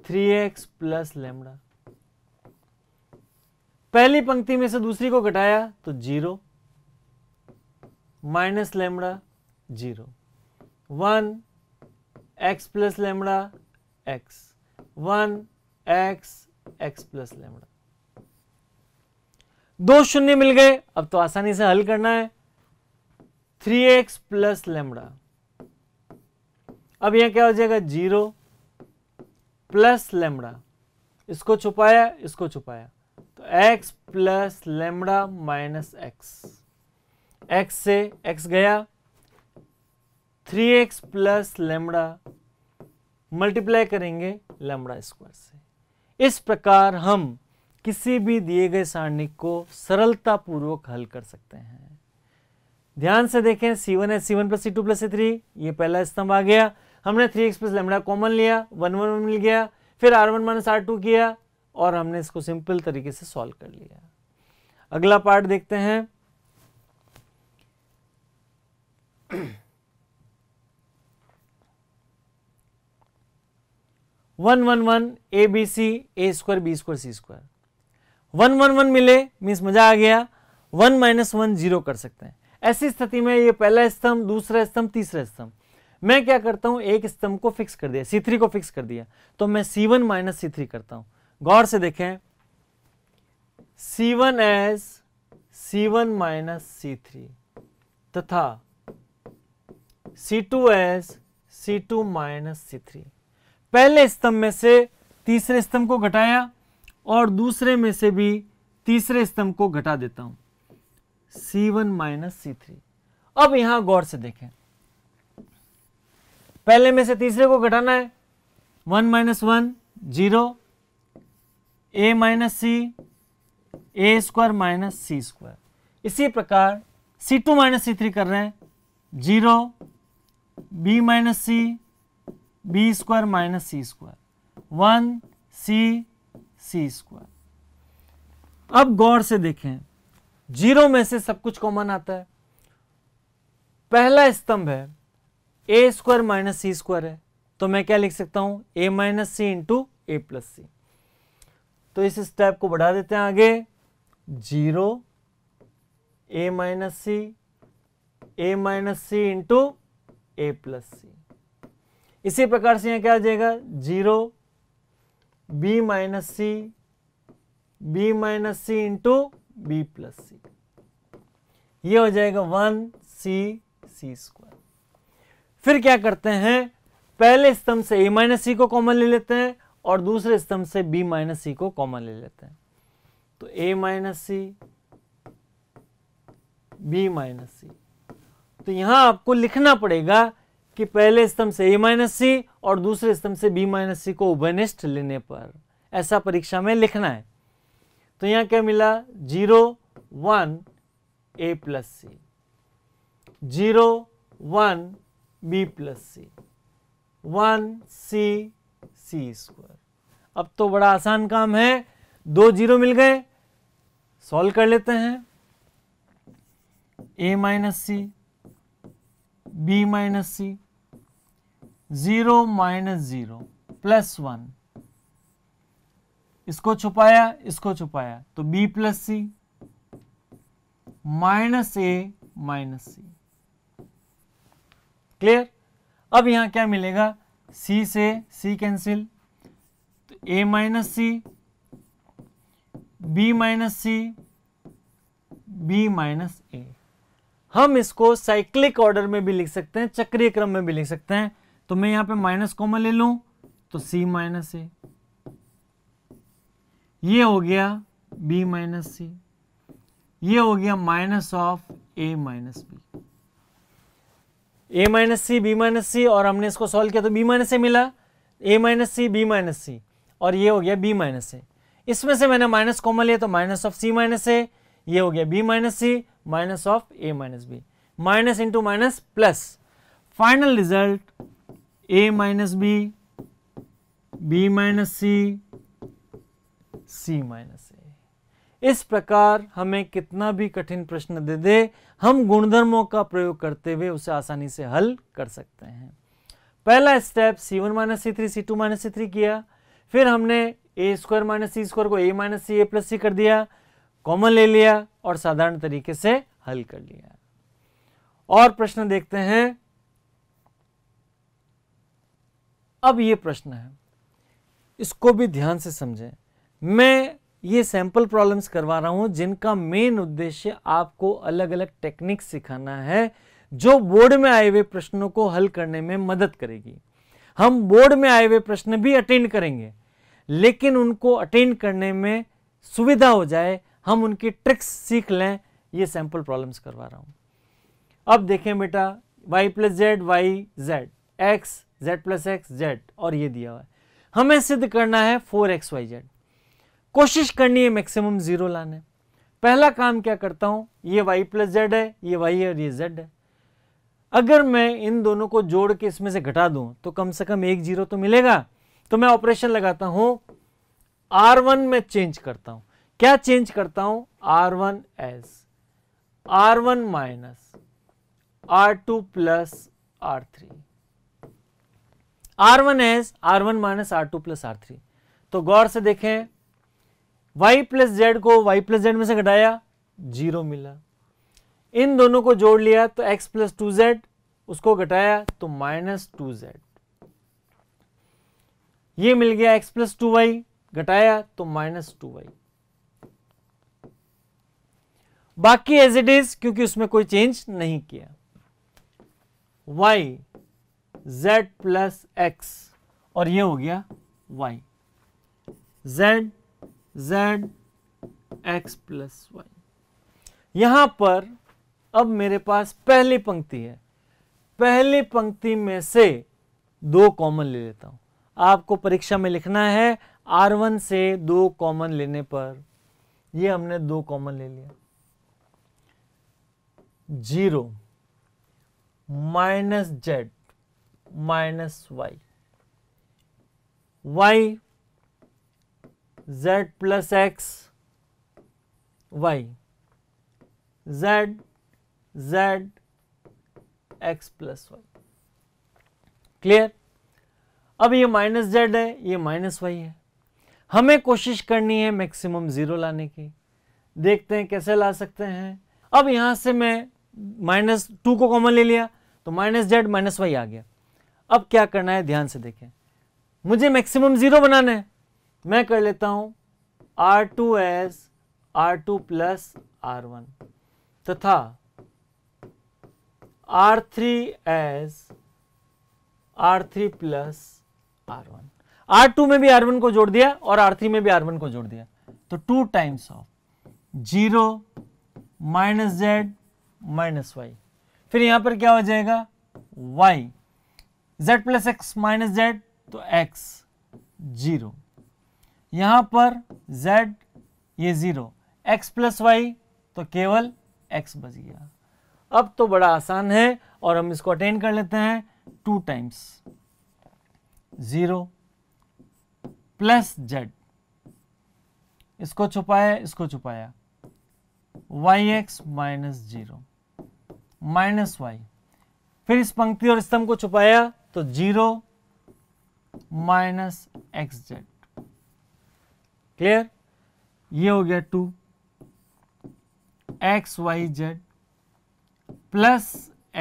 थ्री एक्स प्लस लेमडा पहली पंक्ति में से दूसरी को घटाया तो zero minus lambda zero one x plus lambda x one x x plus lambda दो शून्य मिल गए अब तो आसानी से हल करना है थ्री एक्स प्लस लेमड़ा अब यहां क्या हो जाएगा जीरो प्लस लेमड़ा इसको छुपाया इसको छुपाया तो x plus lambda minus x x से एक्स गया three x plus lambda multiply करेंगे लेमड़ा स्क्वायर से इस प्रकार हम किसी भी दिए गए सारणिक को सरलतापूर्वक हल कर सकते हैं ध्यान से देखें सी वन एस सी वन प्लस सी टू प्लस थ्री ये पहला स्तंभ आ गया हमने three x plus lambda common लिया वन वन मिल गया फिर R one minus are two किया और हमने इसको सिंपल तरीके से सॉल्व कर लिया अगला पार्ट देखते हैं one one one a b c a square b square c square one one one मिले मीन्स मजा आ गया वन माइनस वन जीरो कर सकते हैं ऐसी स्थिति में ये पहला स्तंभ दूसरा स्तंभ तीसरा स्तंभ मैं क्या करता हूं एक स्तंभ को फिक्स कर दिया सी को फिक्स कर दिया तो मैं C one minus C three करता हूं गौर से देखें C one as C one minus C three तथा C two as C two minus C three पहले स्तंभ में से तीसरे स्तंभ को घटाया और दूसरे में से भी तीसरे स्तंभ को घटा देता हूं सी वन माइनस सी थ्री अब यहां गौर से देखें पहले में से तीसरे को घटाना है one minus one zero A minus c a square minus c square इसी प्रकार C two minus C three कर रहे हैं zero B minus c b square minus c square one c c square अब गौर से देखें जीरो में से सब कुछ कॉमन आता है पहला स्तंभ है a square minus c square है तो मैं क्या लिख सकता हूं a minus c into a plus सी तो इस स्टेप को बढ़ा देते हैं आगे zero A minus c a minus c into a plus c इसी प्रकार से यहां क्या आ जाएगा zero B minus c b minus c into b plus c ये हो जाएगा वन सी सी स्क्वायर फिर क्या करते हैं पहले स्तंभ से ए माइनस सी को कॉमन ले लेते हैं और दूसरे स्तंभ से बी माइनस सी को कॉमन ले लेते हैं तो ए minus c b minus c तो यहां आपको लिखना पड़ेगा कि पहले स्तंभ से ए माइनस सी और दूसरे स्तंभ से बी माइनस सी को उभयनिष्ठ लेने पर ऐसा परीक्षा में लिखना है तो यहां क्या मिला zero one a plus c zero one B plus C one c c square अब तो बड़ा आसान काम है दो जीरो मिल गए सॉल्व कर लेते हैं a minus c b minus c zero minus zero plus one इसको छुपाया इसको छुपाया तो बी प्लस सी माइनस ए माइनस सी क्लियर अब यहां क्या मिलेगा सी से सी कैंसिल तो ए minus c b minus c b minus a हम इसको साइक्लिक ऑर्डर में भी लिख सकते हैं चक्रीय क्रम में भी लिख सकते हैं तो मैं यहां पे माइनस कॉमन ले लू तो सी माइनस ए ये हो गया b माइनस सी ये हो गया minus of a minus b a minus c b minus c और हमने इसको सॉल्व किया तो बी माइनस ए मिला a minus c b minus c और ये हो गया बी माइनस ए इसमें से मैंने माइनस कॉमन लिया तो minus of c minus a ये हो गया b minus C minus of a minus B minus into minus plus final result a minus b b minus c c minus a इस प्रकार हमें कितना भी कठिन प्रश्न दे दे हम गुणधर्मों का प्रयोग करते हुए उसे आसानी से हल कर सकते हैं पहला step C one minus C three C two minus C three किया फिर हमने a square minus c square को a minus c a plus सी कर दिया कॉमन ले लिया और साधारण तरीके से हल कर लिया और प्रश्न देखते हैं अब ये प्रश्न है इसको भी ध्यान से समझें मैं ये सैंपल प्रॉब्लम्स करवा रहा हूं जिनका मेन उद्देश्य आपको अलग अलग टेक्निक सिखाना है जो बोर्ड में आए हुए प्रश्नों को हल करने में मदद करेगी हम बोर्ड में आए हुए प्रश्न भी अटेंड करेंगे लेकिन उनको अटेंड करने में सुविधा हो जाए हम उनकी ट्रिक्स सीख लें ये सैंपल प्रॉब्लम्स करवा रहा हूं अब देखें बेटा y plus z y z x z plus x z और ये दिया हुआ है हमें सिद्ध करना है फोर एक्स वाई जेड कोशिश करनी है मैक्सिमम ज़ीरो लाने पहला काम क्या करता हूं ये वाई प्लस जेड है ये वाई है और ये जेड है अगर मैं इन दोनों को जोड़ के इसमें से घटा दूं तो कम से कम एक जीरो तो मिलेगा तो मैं ऑपरेशन लगाता हूं आर वन में चेंज करता हूं क्या चेंज करता हूं R one as are one minus are two plus are three are one as are one minus are two plus are three तो गौर से देखें y प्लस जेड को y प्लस जेड में से घटाया जीरो मिला इन दोनों को जोड़ लिया तो x प्लस टू जेड उसको घटाया तो माइनस टू जेड ये मिल गया x प्लस टू वाई घटाया तो माइनस टू वाई बाकी एज इट इज क्योंकि उसमें कोई चेंज नहीं किया y z प्लस एक्स और ये हो गया y z z x plus y यहां पर अब मेरे पास पहली पंक्ति है पहली पंक्ति में से दो कॉमन ले लेता हूं आपको परीक्षा में लिखना है आर वन से दो कॉमन लेने पर ये हमने दो कॉमन ले लिया zero minus z minus y y z plus x y z z x plus y clear अब ये माइनस जेड है ये माइनस वाई है हमें कोशिश करनी है मैक्सिमम ज़ीरो लाने की देखते हैं कैसे ला सकते हैं अब यहां से मैं माइनस टू को कॉमन ले लिया तो माइनस जेड माइनस वाई आ गया अब क्या करना है ध्यान से देखें मुझे मैक्सिमम ज़ीरो बनाना है मैं कर लेता हूं R two as R two plus R one तथा R three as R three plus R one R two में भी आर वन को जोड़ दिया और आर थ्री में भी आर वन को जोड़ दिया तो two times of zero minus z minus y फिर यहां पर क्या हो जाएगा y z plus x minus z तो एक्स जीरो यहां पर z ये ज़ीरो x प्लस वाई तो केवल x बच गया अब तो बड़ा आसान है और हम इसको अटेन कर लेते हैं two times zero plus z इसको छुपाया इसको छुपाया y x minus zero minus y फिर इस पंक्ति और स्तंभ को छुपाया तो zero minus x z clear ये हो गया two x y z plus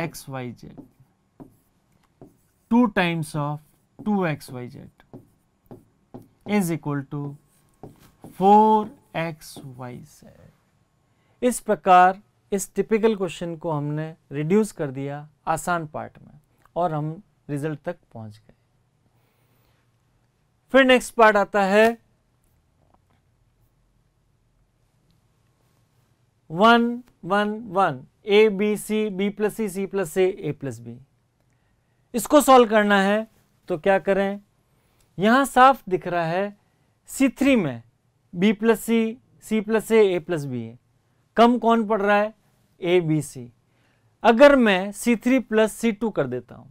x y z two times of two x y z is equal to four x y z इस प्रकार इस टिपिकल क्वेश्चन को हमने रिड्यूस कर दिया आसान पार्ट में और हम रिजल्ट तक पहुंच गए फिर नेक्स्ट पार्ट आता है one one one a b c b plus c c plus a a plus b इसको सॉल्व करना है तो क्या करें यहां साफ दिख रहा है सी थ्री में b plus c c plus a a plus b है कम कौन पड़ रहा है ए बी सी अगर मैं सी थ्री प्लस सी टू कर देता हूं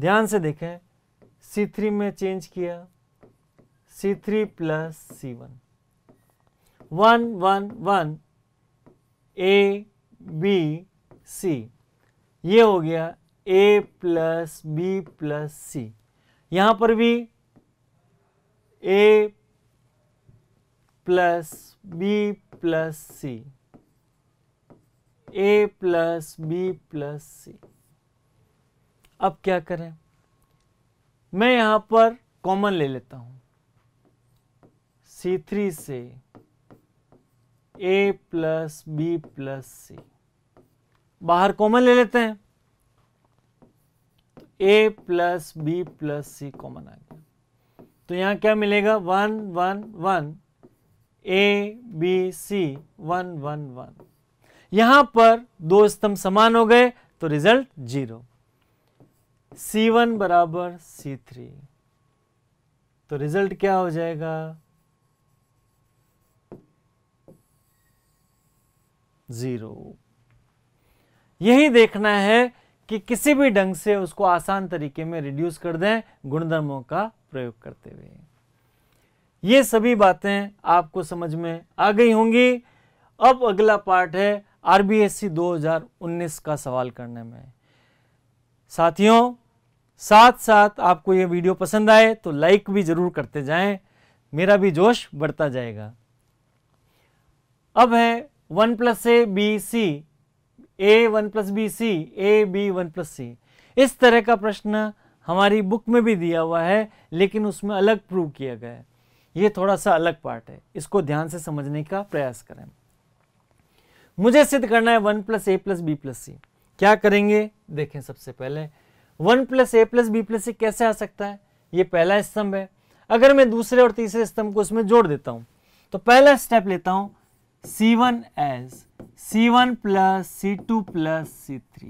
ध्यान से देखें सी थ्री में चेंज किया C three plus C one one one one a b c ये हो गया a plus B plus c यहां पर भी a plus B plus c a plus B plus c अब क्या करें मैं यहां पर कॉमन ले लेता हूं सी थ्री से ए प्लस बी प्लस सी बाहर कॉमन ले लेते हैं a plus B plus C common आ गया तो यहां क्या मिलेगा one one one a b c one one one यहां पर दो स्तंभ समान हो गए तो रिजल्ट जीरो सी वन बराबर सी थ्री तो रिजल्ट क्या हो जाएगा ज़ीरो यही देखना है कि किसी भी ढंग से उसको आसान तरीके में रिड्यूस कर दें गुणधर्मों का प्रयोग करते हुए ये सभी बातें आपको समझ में आ गई होंगी अब अगला पार्ट है आरबीएससी 2019 का सवाल करने में साथियों साथ साथ आपको ये वीडियो पसंद आए तो लाइक भी ज़रूर करते जाएं मेरा भी जोश बढ़ता जाएगा अब है one plus a b c a one plus b c a B one plus c इस तरह का प्रश्न हमारी बुक में भी दिया हुआ है लेकिन उसमें अलग प्रूव किया गया है ये थोड़ा सा अलग पार्ट है इसको ध्यान से समझने का प्रयास करें मुझे सिद्ध करना है वन प्लस ए प्लस बी प्लस सी क्या करेंगे देखें सबसे पहले वन प्लस ए प्लस बी प्लस सी कैसे आ सकता है ये पहला स्तंभ है अगर मैं दूसरे और तीसरे स्तंभ को इसमें जोड़ देता हूं तो पहला स्टेप लेता हूँ C1 as C1 प्लस सी टू प्लस सी थ्री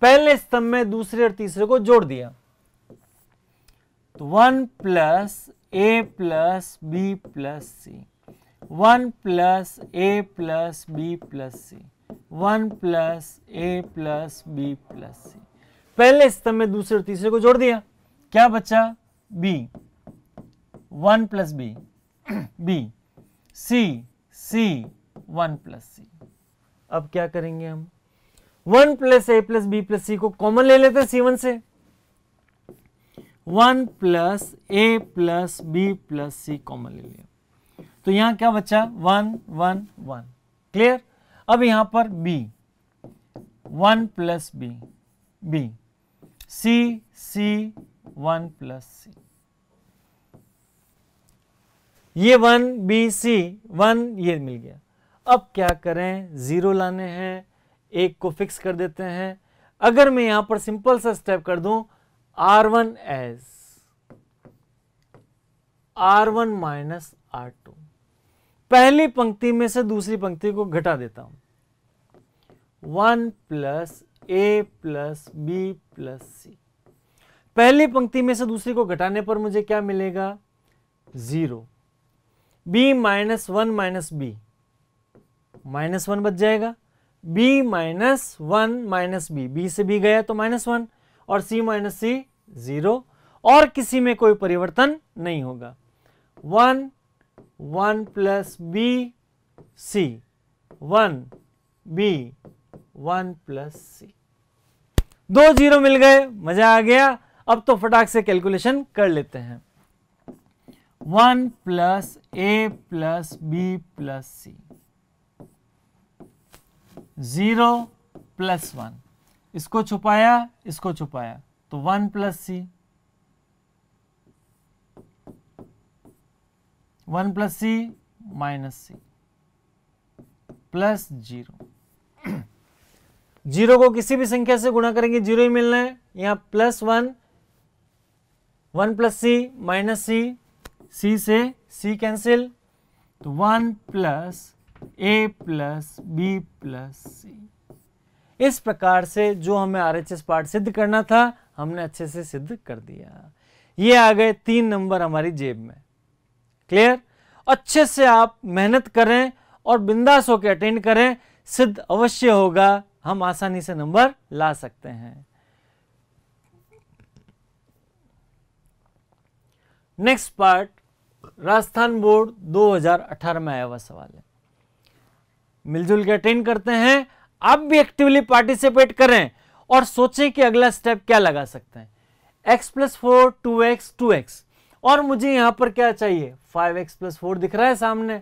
पहले स्तंभ में दूसरे और तीसरे को जोड़ दिया तो वन प्लस ए प्लस बी प्लस सी वन प्लस ए प्लस बी प्लस सी वन प्लस ए प्लस बी प्लस सी पहले स्तंभ में दूसरे और तीसरे को जोड़ दिया क्या बचा b one plus b b c c one plus c अब क्या करेंगे हम वन प्लस ए प्लस बी प्लस सी को कॉमन ले लेते हैं सी वन से वन प्लस ए प्लस बी प्लस सी कॉमन ले लिया तो यहां क्या बचा वन वन वन क्लियर अब यहां पर b one plus b b c c one plus c ये वन बी सी वन ये मिल गया अब क्या करें ज़ीरो लाने हैं एक को फिक्स कर देते हैं अगर मैं यहां पर सिंपल सा स्टेप कर दूं r one as are one minus are two पहली पंक्ति में से दूसरी पंक्ति को घटा देता हूं वन प्लस ए प्लस बी प्लस सी पहली पंक्ति में से दूसरी को घटाने पर मुझे क्या मिलेगा zero B minus one minus B minus one बच जाएगा b minus one minus b b से b गया तो माइनस वन और सी माइनस सी ज़ीरो और किसी में कोई परिवर्तन नहीं होगा one one plus b c one b one plus c दो जीरो मिल गए मजा आ गया अब तो फटाक से कैलकुलेशन कर लेते हैं वन प्लस ए plus B plus c zero plus one इसको छुपाया इसको छुपाया तो वन प्लस सी one plus c minus c plus zero zero को किसी भी संख्या से गुणा करेंगे जीरो ही मिलना है यहां plus one one plus c minus c c से सी कैंसिल तो वन प्लस ए प्लस बी प्लस सी इस प्रकार से जो हमें आर एच एस पार्ट सिद्ध करना था हमने अच्छे से सिद्ध कर दिया ये आ गए तीन नंबर हमारी जेब में क्लियर अच्छे से आप मेहनत करें और बिंदास होकर अटेंड करें सिद्ध अवश्य होगा हम आसानी से नंबर ला सकते हैं नेक्स्ट पार्ट राजस्थान बोर्ड 2018 में आया हुआ सवाल है मिलजुल के अटेंड करते हैं आप भी एक्टिवली पार्टिसिपेट करें और सोचें कि अगला स्टेप क्या लगा सकते हैं x plus four two x two x और मुझे यहां पर क्या चाहिए फाइव एक्स प्लस फोर दिख रहा है सामने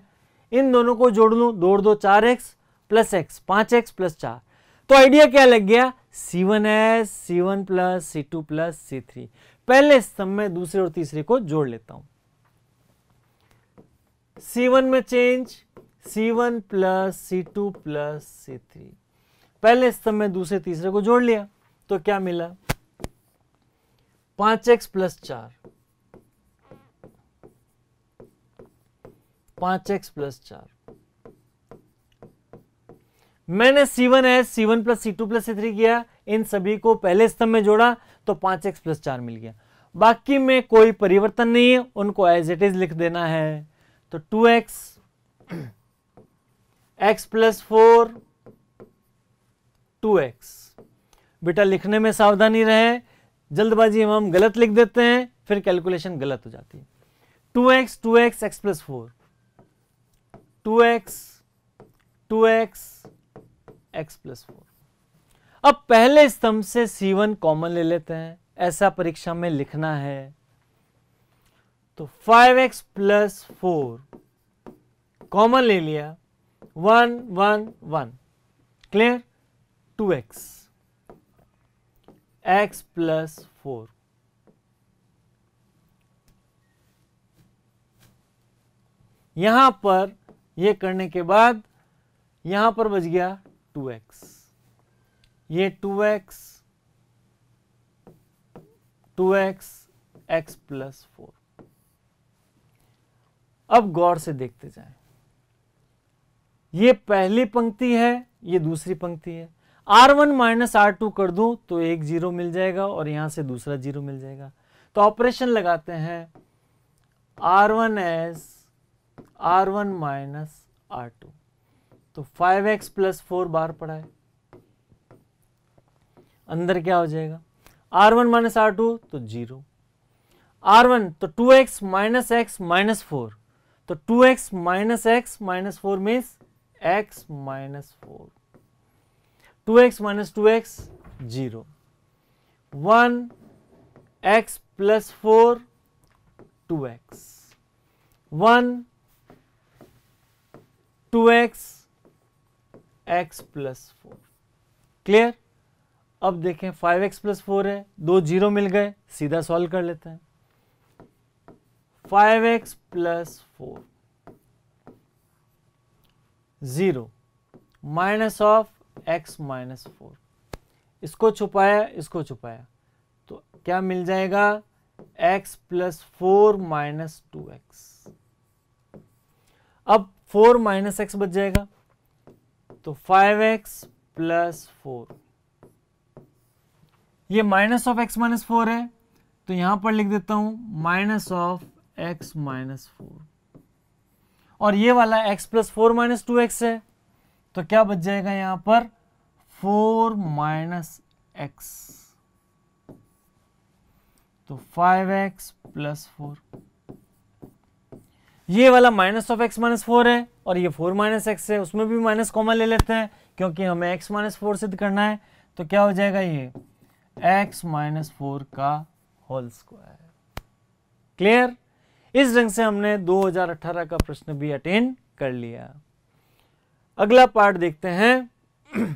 इन दोनों को जोड़ लू दो चार एक्स प्लस एक्स पांच एक्स प्लस चार तो आइडिया क्या लग गया सी वन एस सी वन प्लस सी टू प्लस सी थ्री पहले स्तंभ में दूसरे और तीसरे को जोड़ लेता हूं सी वन में चेंज सी वन प्लस सी टू प्लस सी थ्री पहले स्तंभ में दूसरे तीसरे को जोड़ लिया तो क्या मिला पांच एक्स प्लस चार पांच एक्स प्लस चार मैंने सी वन एस सी वन प्लस सी टू प्लस सी थ्री किया इन सभी को पहले स्तंभ में जोड़ा तो पांच एक्स प्लस चार मिल गया बाकी में कोई परिवर्तन नहीं है उनको एज इट इज लिख देना है तो two x x plus four two x बेटा लिखने में सावधानी रहे जल्दबाजी हम गलत लिख देते हैं फिर कैलकुलेशन गलत हो जाती है two x two x x plus four two x two x x plus four अब पहले स्तंभ से सी वन कॉमन ले लेते हैं ऐसा परीक्षा में लिखना है तो five x plus four common ले लिया 1 1 1 clear 2x x plus 4 यहां पर ये करने के बाद यहां पर बच गया 2x ये 2x 2x x plus 4 अब गौर से देखते जाएं ये पहली पंक्ति है ये दूसरी पंक्ति है are one minus are two कर दू तो एक जीरो मिल जाएगा और यहां से दूसरा जीरो मिल जाएगा तो ऑपरेशन लगाते हैं r one as are one minus are two तो फाइव एक्स प्लस फोर बार पड़ा है अंदर क्या हो जाएगा r one minus are two तो जीरो आर वन तो two x minus x minus four तो two x minus x minus four means x minus four two x minus two x zero one x plus four two x one two x x plus four clear अब देखें five x plus four है दो zero मिल गए सीधा solve कर लेते हैं five x plus four zero minus of x minus four इसको छुपाया इसको छुपाया तो क्या मिल जाएगा x plus four minus two x अब फोर माइनस एक्स बच जाएगा तो फाइव एक्स प्लस फोर ये minus of x minus four है तो यहां पर लिख देता हूं minus of x minus four और ये वाला x plus four minus two x है तो क्या बच जाएगा यहां पर फोर माइनस एक्स तो फाइव एक्स प्लस फोर ये वाला minus of x minus four है और ये फोर माइनस एक्स है उसमें भी माइनस कॉमन ले लेते हैं क्योंकि हमें एक्स माइनस फोर सिद्ध करना है तो क्या हो जाएगा ये x minus four whole whole clear क्लियर इस ढंग से हमने 2018 का प्रश्न भी अटेंड कर लिया अगला पार्ट देखते हैं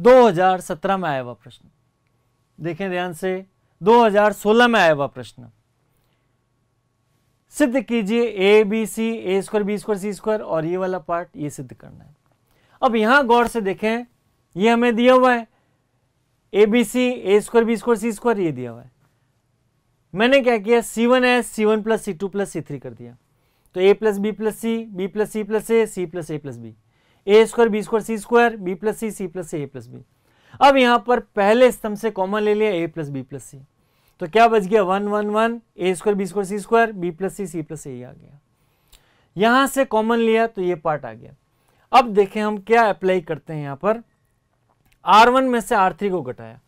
दो हजार सत्रह में आया हुआ प्रश्न देखें ध्यान से 2016 में आया हुआ प्रश्न सिद्ध कीजिए a b c a square b square c square और ये वाला पार्ट ये सिद्ध करना है अब यहां गौर से देखें ये हमें दिया हुआ है a b c a square b square c square ये दिया हुआ है मैंने क्या किया सी वन एस सी वन प्लस सी टू प्लस सी थ्री कर दिया तो a plus B plus c b plus C plus a C plus A plus b a square b square c square b plus c c plus A plus b अब यहां पर पहले स्तंभ से common ले लिया ए प्लस बी प्लस सी तो क्या बच गया one one one a square b square c square b plus c c plus a आ गया यहां से कॉमन लिया तो ये पार्ट आ गया अब देखें हम क्या अप्लाई करते हैं यहां पर आर वन में से आर थ्री को घटाया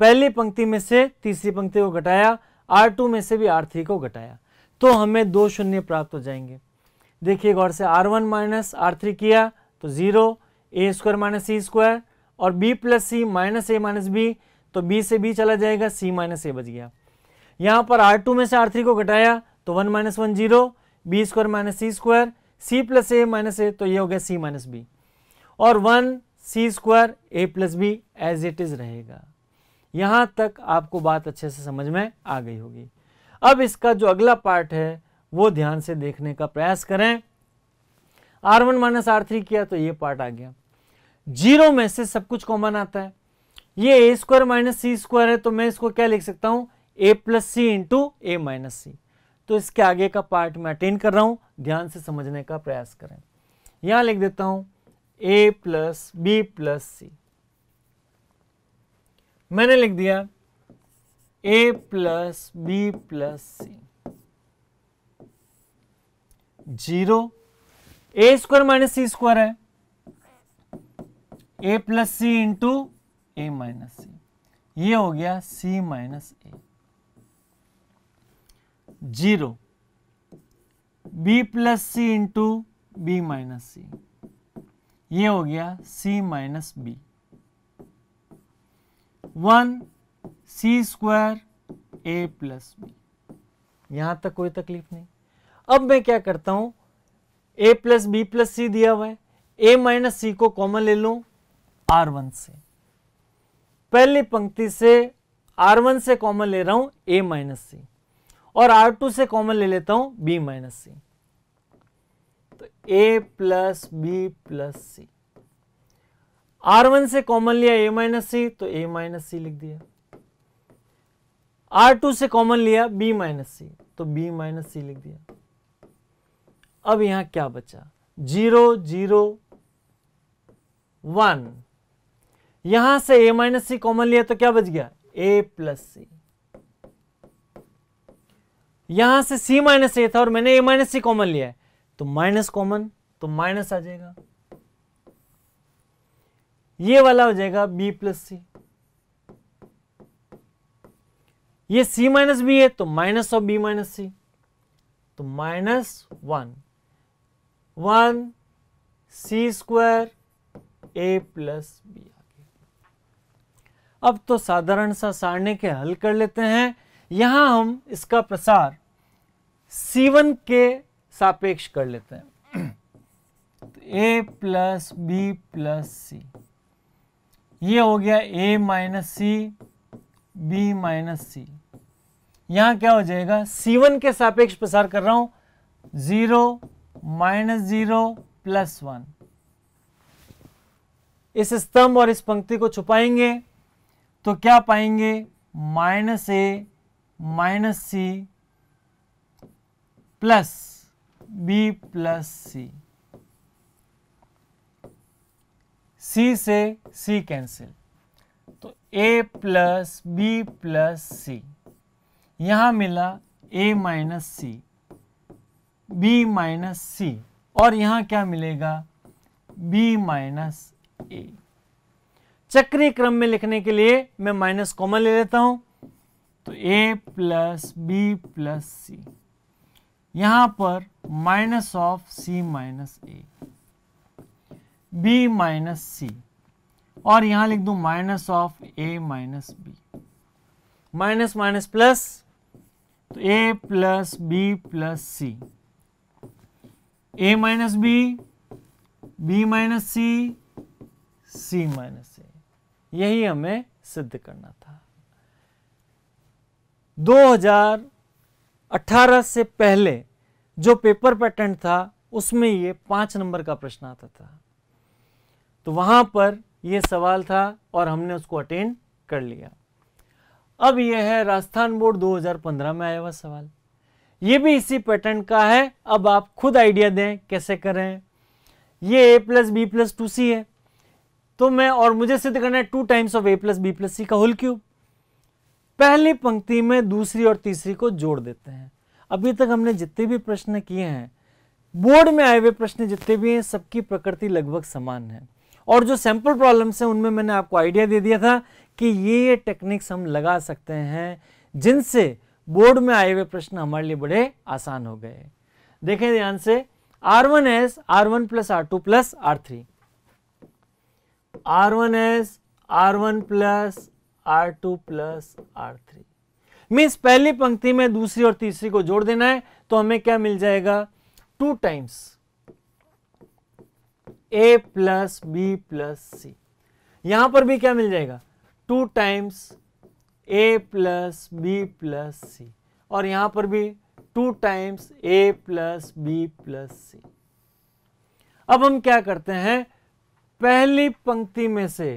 पहली पंक्ति में से तीसरी पंक्ति को घटाया आर टू में से भी आर थ्री को घटाया तो हमें दो शून्य प्राप्त हो जाएंगे देखिए गौर से are one minus r three किया तो zero a square minus c square और बी प्लस सी माइनस ए माइनस बी तो बी से बी चला जाएगा सी माइनस ए बच गया यहाँ पर आर टू में से आर थ्री को घटाया तो one minus one zero b square minus c square c plus a minus a तो ये हो गया सी माइनस बी और one c square a plus b as it is रहेगा यहां तक आपको बात अच्छे से समझ में आ गई होगी अब इसका जो अगला पार्ट है वो ध्यान से देखने का प्रयास करें r one minus r three किया तो ये पार्ट आ गया जीरो में से सब कुछ कॉमन आता है ये a square minus c square है तो मैं इसको क्या लिख सकता हूं a plus c into a minus c तो इसके आगे का पार्ट मैं अटेंड कर रहा हूं ध्यान से समझने का प्रयास करें यहां लिख देता हूं a plus B plus c मैंने लिख दिया a plus B plus c zero a square minus c square है a plus c into a minus c ये हो गया सी माइनस ए zero b plus c into b minus c ये हो गया c minus b one c square a plus b यहां तक कोई तकलीफ नहीं अब मैं क्या करता हूं a plus B plus c दिया हुआ है ए माइनस सी को कॉमन ले लू आर वन से पहली पंक्ति से आर वन से कॉमन ले रहा हूं ए माइनस सी और आर टू से कॉमन ले लेता हूं b minus c a plus B plus c r one से कॉमन लिया ए माइनस सी तो ए माइनस सी लिख दिया आर टू से कॉमन लिया बी माइनस सी तो बी माइनस सी लिख दिया अब यहां क्या बचा जीरो जीरो वन यहां से ए माइनस सी कॉमन लिया तो क्या बच गया ए प्लस सी यहां से सी माइनस ए था और मैंने ए माइनस सी कॉमन लिया है तो माइनस कॉमन तो माइनस आ जाएगा ये वाला हो जाएगा बी प्लस सी ये सी माइनस बी है तो minus of b minus c तो minus one one c square a plus b अब तो साधारण सा सारणी के हल कर लेते हैं यहां हम इसका प्रसार C1 के सापेक्ष कर लेते हैं तो a plus B plus c ये हो गया a minus c b minus c यहां क्या हो जाएगा सी वन के सापेक्ष प्रसार कर रहा हूं zero minus zero plus one इस स्तंभ और इस पंक्ति को छुपाएंगे तो क्या पाएंगे माइनस ए minus c plus B plus c c से सी कैंसिल तो a plus B plus c यहां मिला a minus c b minus c और यहां क्या मिलेगा बी माइनस ए चक्रीय क्रम में लिखने के लिए मैं माइनस कॉमन ले लेता हूं तो a plus B plus c यहां पर minus of c minus a b minus c और यहां लिख दू minus of a minus B minus minus plus तो a plus B plus c a minus b b minus c c minus a यही हमें सिद्ध करना था 2000 18 से पहले जो पेपर पैटर्न था उसमें ये पांच नंबर का प्रश्न आता था तो वहां पर ये सवाल था और हमने उसको अटेंड कर लिया अब यह है राजस्थान बोर्ड 2015 में आया हुआ सवाल ये भी इसी पैटर्न का है अब आप खुद आइडिया दें कैसे करें ये a plus B plus two c है तो मैं और मुझे सिद्ध करना है two times of A plus B plus सी का होल क्यूब पहली पंक्ति में दूसरी और तीसरी को जोड़ देते हैं अभी तक हमने जितने भी प्रश्न किए हैं बोर्ड में आए हुए प्रश्न जितने भी हैं सबकी प्रकृति लगभग समान है और जो सैंपल प्रॉब्लम्स हैं उनमें मैंने आपको आइडिया दे दिया था कि ये ये टेक्निक्स हम लगा सकते हैं जिनसे बोर्ड में आए हुए प्रश्न हमारे लिए बड़े आसान हो गए देखें ध्यान से are one as are one plus are two plus are three are one as are one plus are two plus are three means पहली पंक्ति में दूसरी और तीसरी को जोड़ देना है तो हमें क्या मिल जाएगा two times a plus B plus c यहां पर भी क्या मिल जाएगा two times a plus B plus c और यहां पर भी two times a plus B plus c अब हम क्या करते हैं पहली पंक्ति में से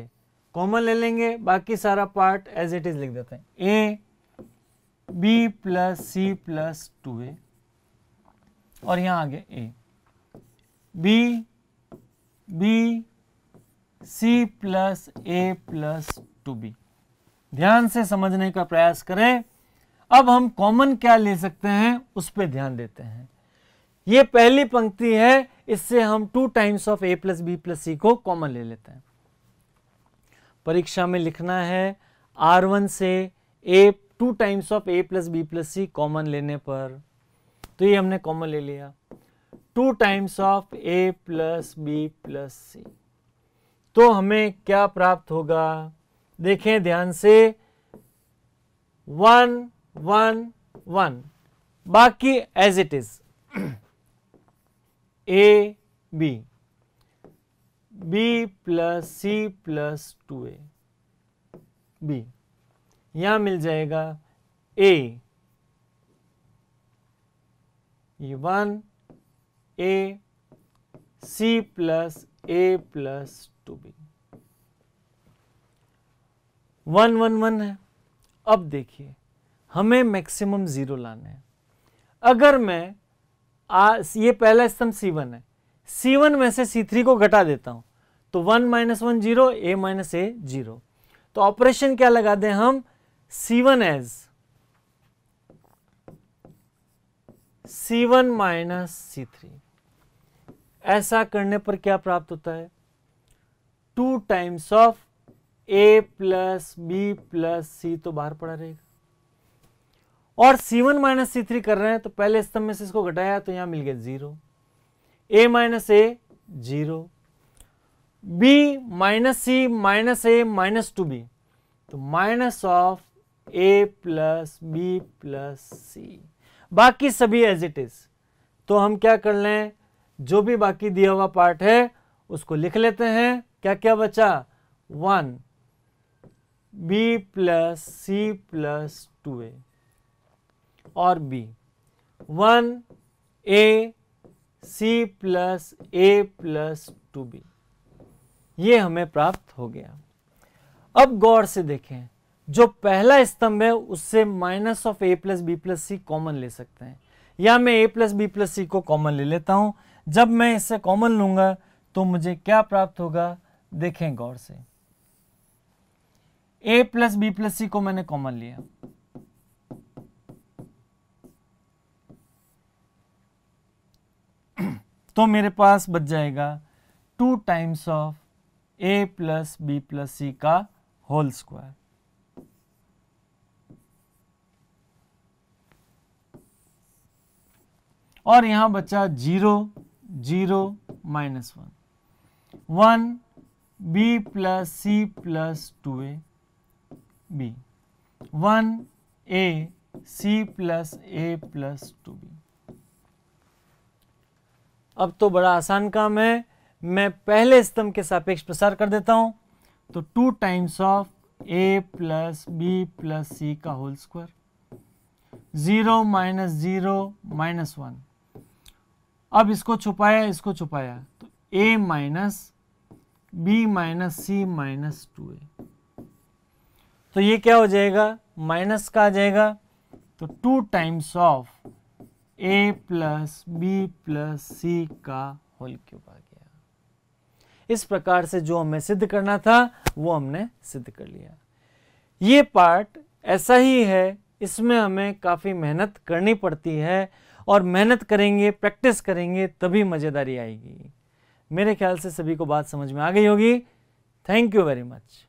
कॉमन ले लेंगे बाकी सारा पार्ट एज इट इज लिख देते हैं a b plus C plus two ए और यहां आगे a B b c plus A plus two b ध्यान से समझने का प्रयास करें अब हम कॉमन क्या ले सकते हैं उस पर ध्यान देते हैं ये पहली पंक्ति है इससे हम two times of A plus B plus सी को कॉमन ले लेते हैं परीक्षा में लिखना है आर वन से A two times of A plus B plus C common लेने पर तो ये हमने कॉमन ले लिया two times of A plus B plus सी तो हमें क्या प्राप्त होगा देखें ध्यान से वन वन वन बाकी as it is A B B plus C plus two A B यहां मिल जाएगा ए ये one A C plus A plus two B one one one है अब देखिए हमें मैक्सिमम जीरो लाना है अगर मैं आ, ये पहला स्तंभ सी वन है सी वन में से सी थ्री को घटा देता हूं तो वन माइनस वन जीरो ए माइनस ए जीरो तो ऑपरेशन क्या लगा दें हम C one as C one minus C three ऐसा करने पर क्या प्राप्त होता है two times of A plus B plus सी तो बाहर पड़ा रहेगा और c1 one minus C three कर रहे हैं तो पहले स्तंभ में से इसको घटाया तो यहां मिल गया जीरो ए माइनस ए जीरो बी माइनस सी माइनस ए माइनस टू बी तो minus of A plus B plus C बाकी सभी एज इट इज तो हम क्या कर लें जो भी बाकी दिया हुआ पार्ट है उसको लिख लेते हैं क्या क्या बचा वन बी प्लस सी प्लस टू ए और B one A C plus A plus two B ये हमें प्राप्त हो गया अब गौर से देखें जो पहला स्तंभ है उससे minus of A plus B plus C common ले सकते हैं या मैं ए प्लस बी प्लस सी को कॉमन ले लेता हूं जब मैं इससे कॉमन लूंगा तो मुझे क्या प्राप्त होगा देखें गौर से ए प्लस बी प्लस सी को मैंने कॉमन लिया तो मेरे पास बच जाएगा two times of A plus B plus सी का होल स्क्वायर और यहां बचा zero zero minus one one B plus C plus two A B one A C plus A plus two B अब तो बड़ा आसान काम है मैं पहले स्तंभ के सापेक्ष प्रसार कर देता हूं तो two times of A plus B plus सी का whole square zero minus zero minus one अब इसको छुपाया इसको छुपाया तो ए minus B minus C minus two A तो ये क्या हो जाएगा माइनस का आ जाएगा तो two times of A plus B plus सी का होल क्यूब आ इस प्रकार से जो हमें सिद्ध करना था वो हमने सिद्ध कर लिया ये पार्ट ऐसा ही है इसमें हमें काफ़ी मेहनत करनी पड़ती है और मेहनत करेंगे प्रैक्टिस करेंगे तभी मज़ेदारी आएगी मेरे ख्याल से सभी को बात समझ में आ गई होगी थैंक यू वेरी मच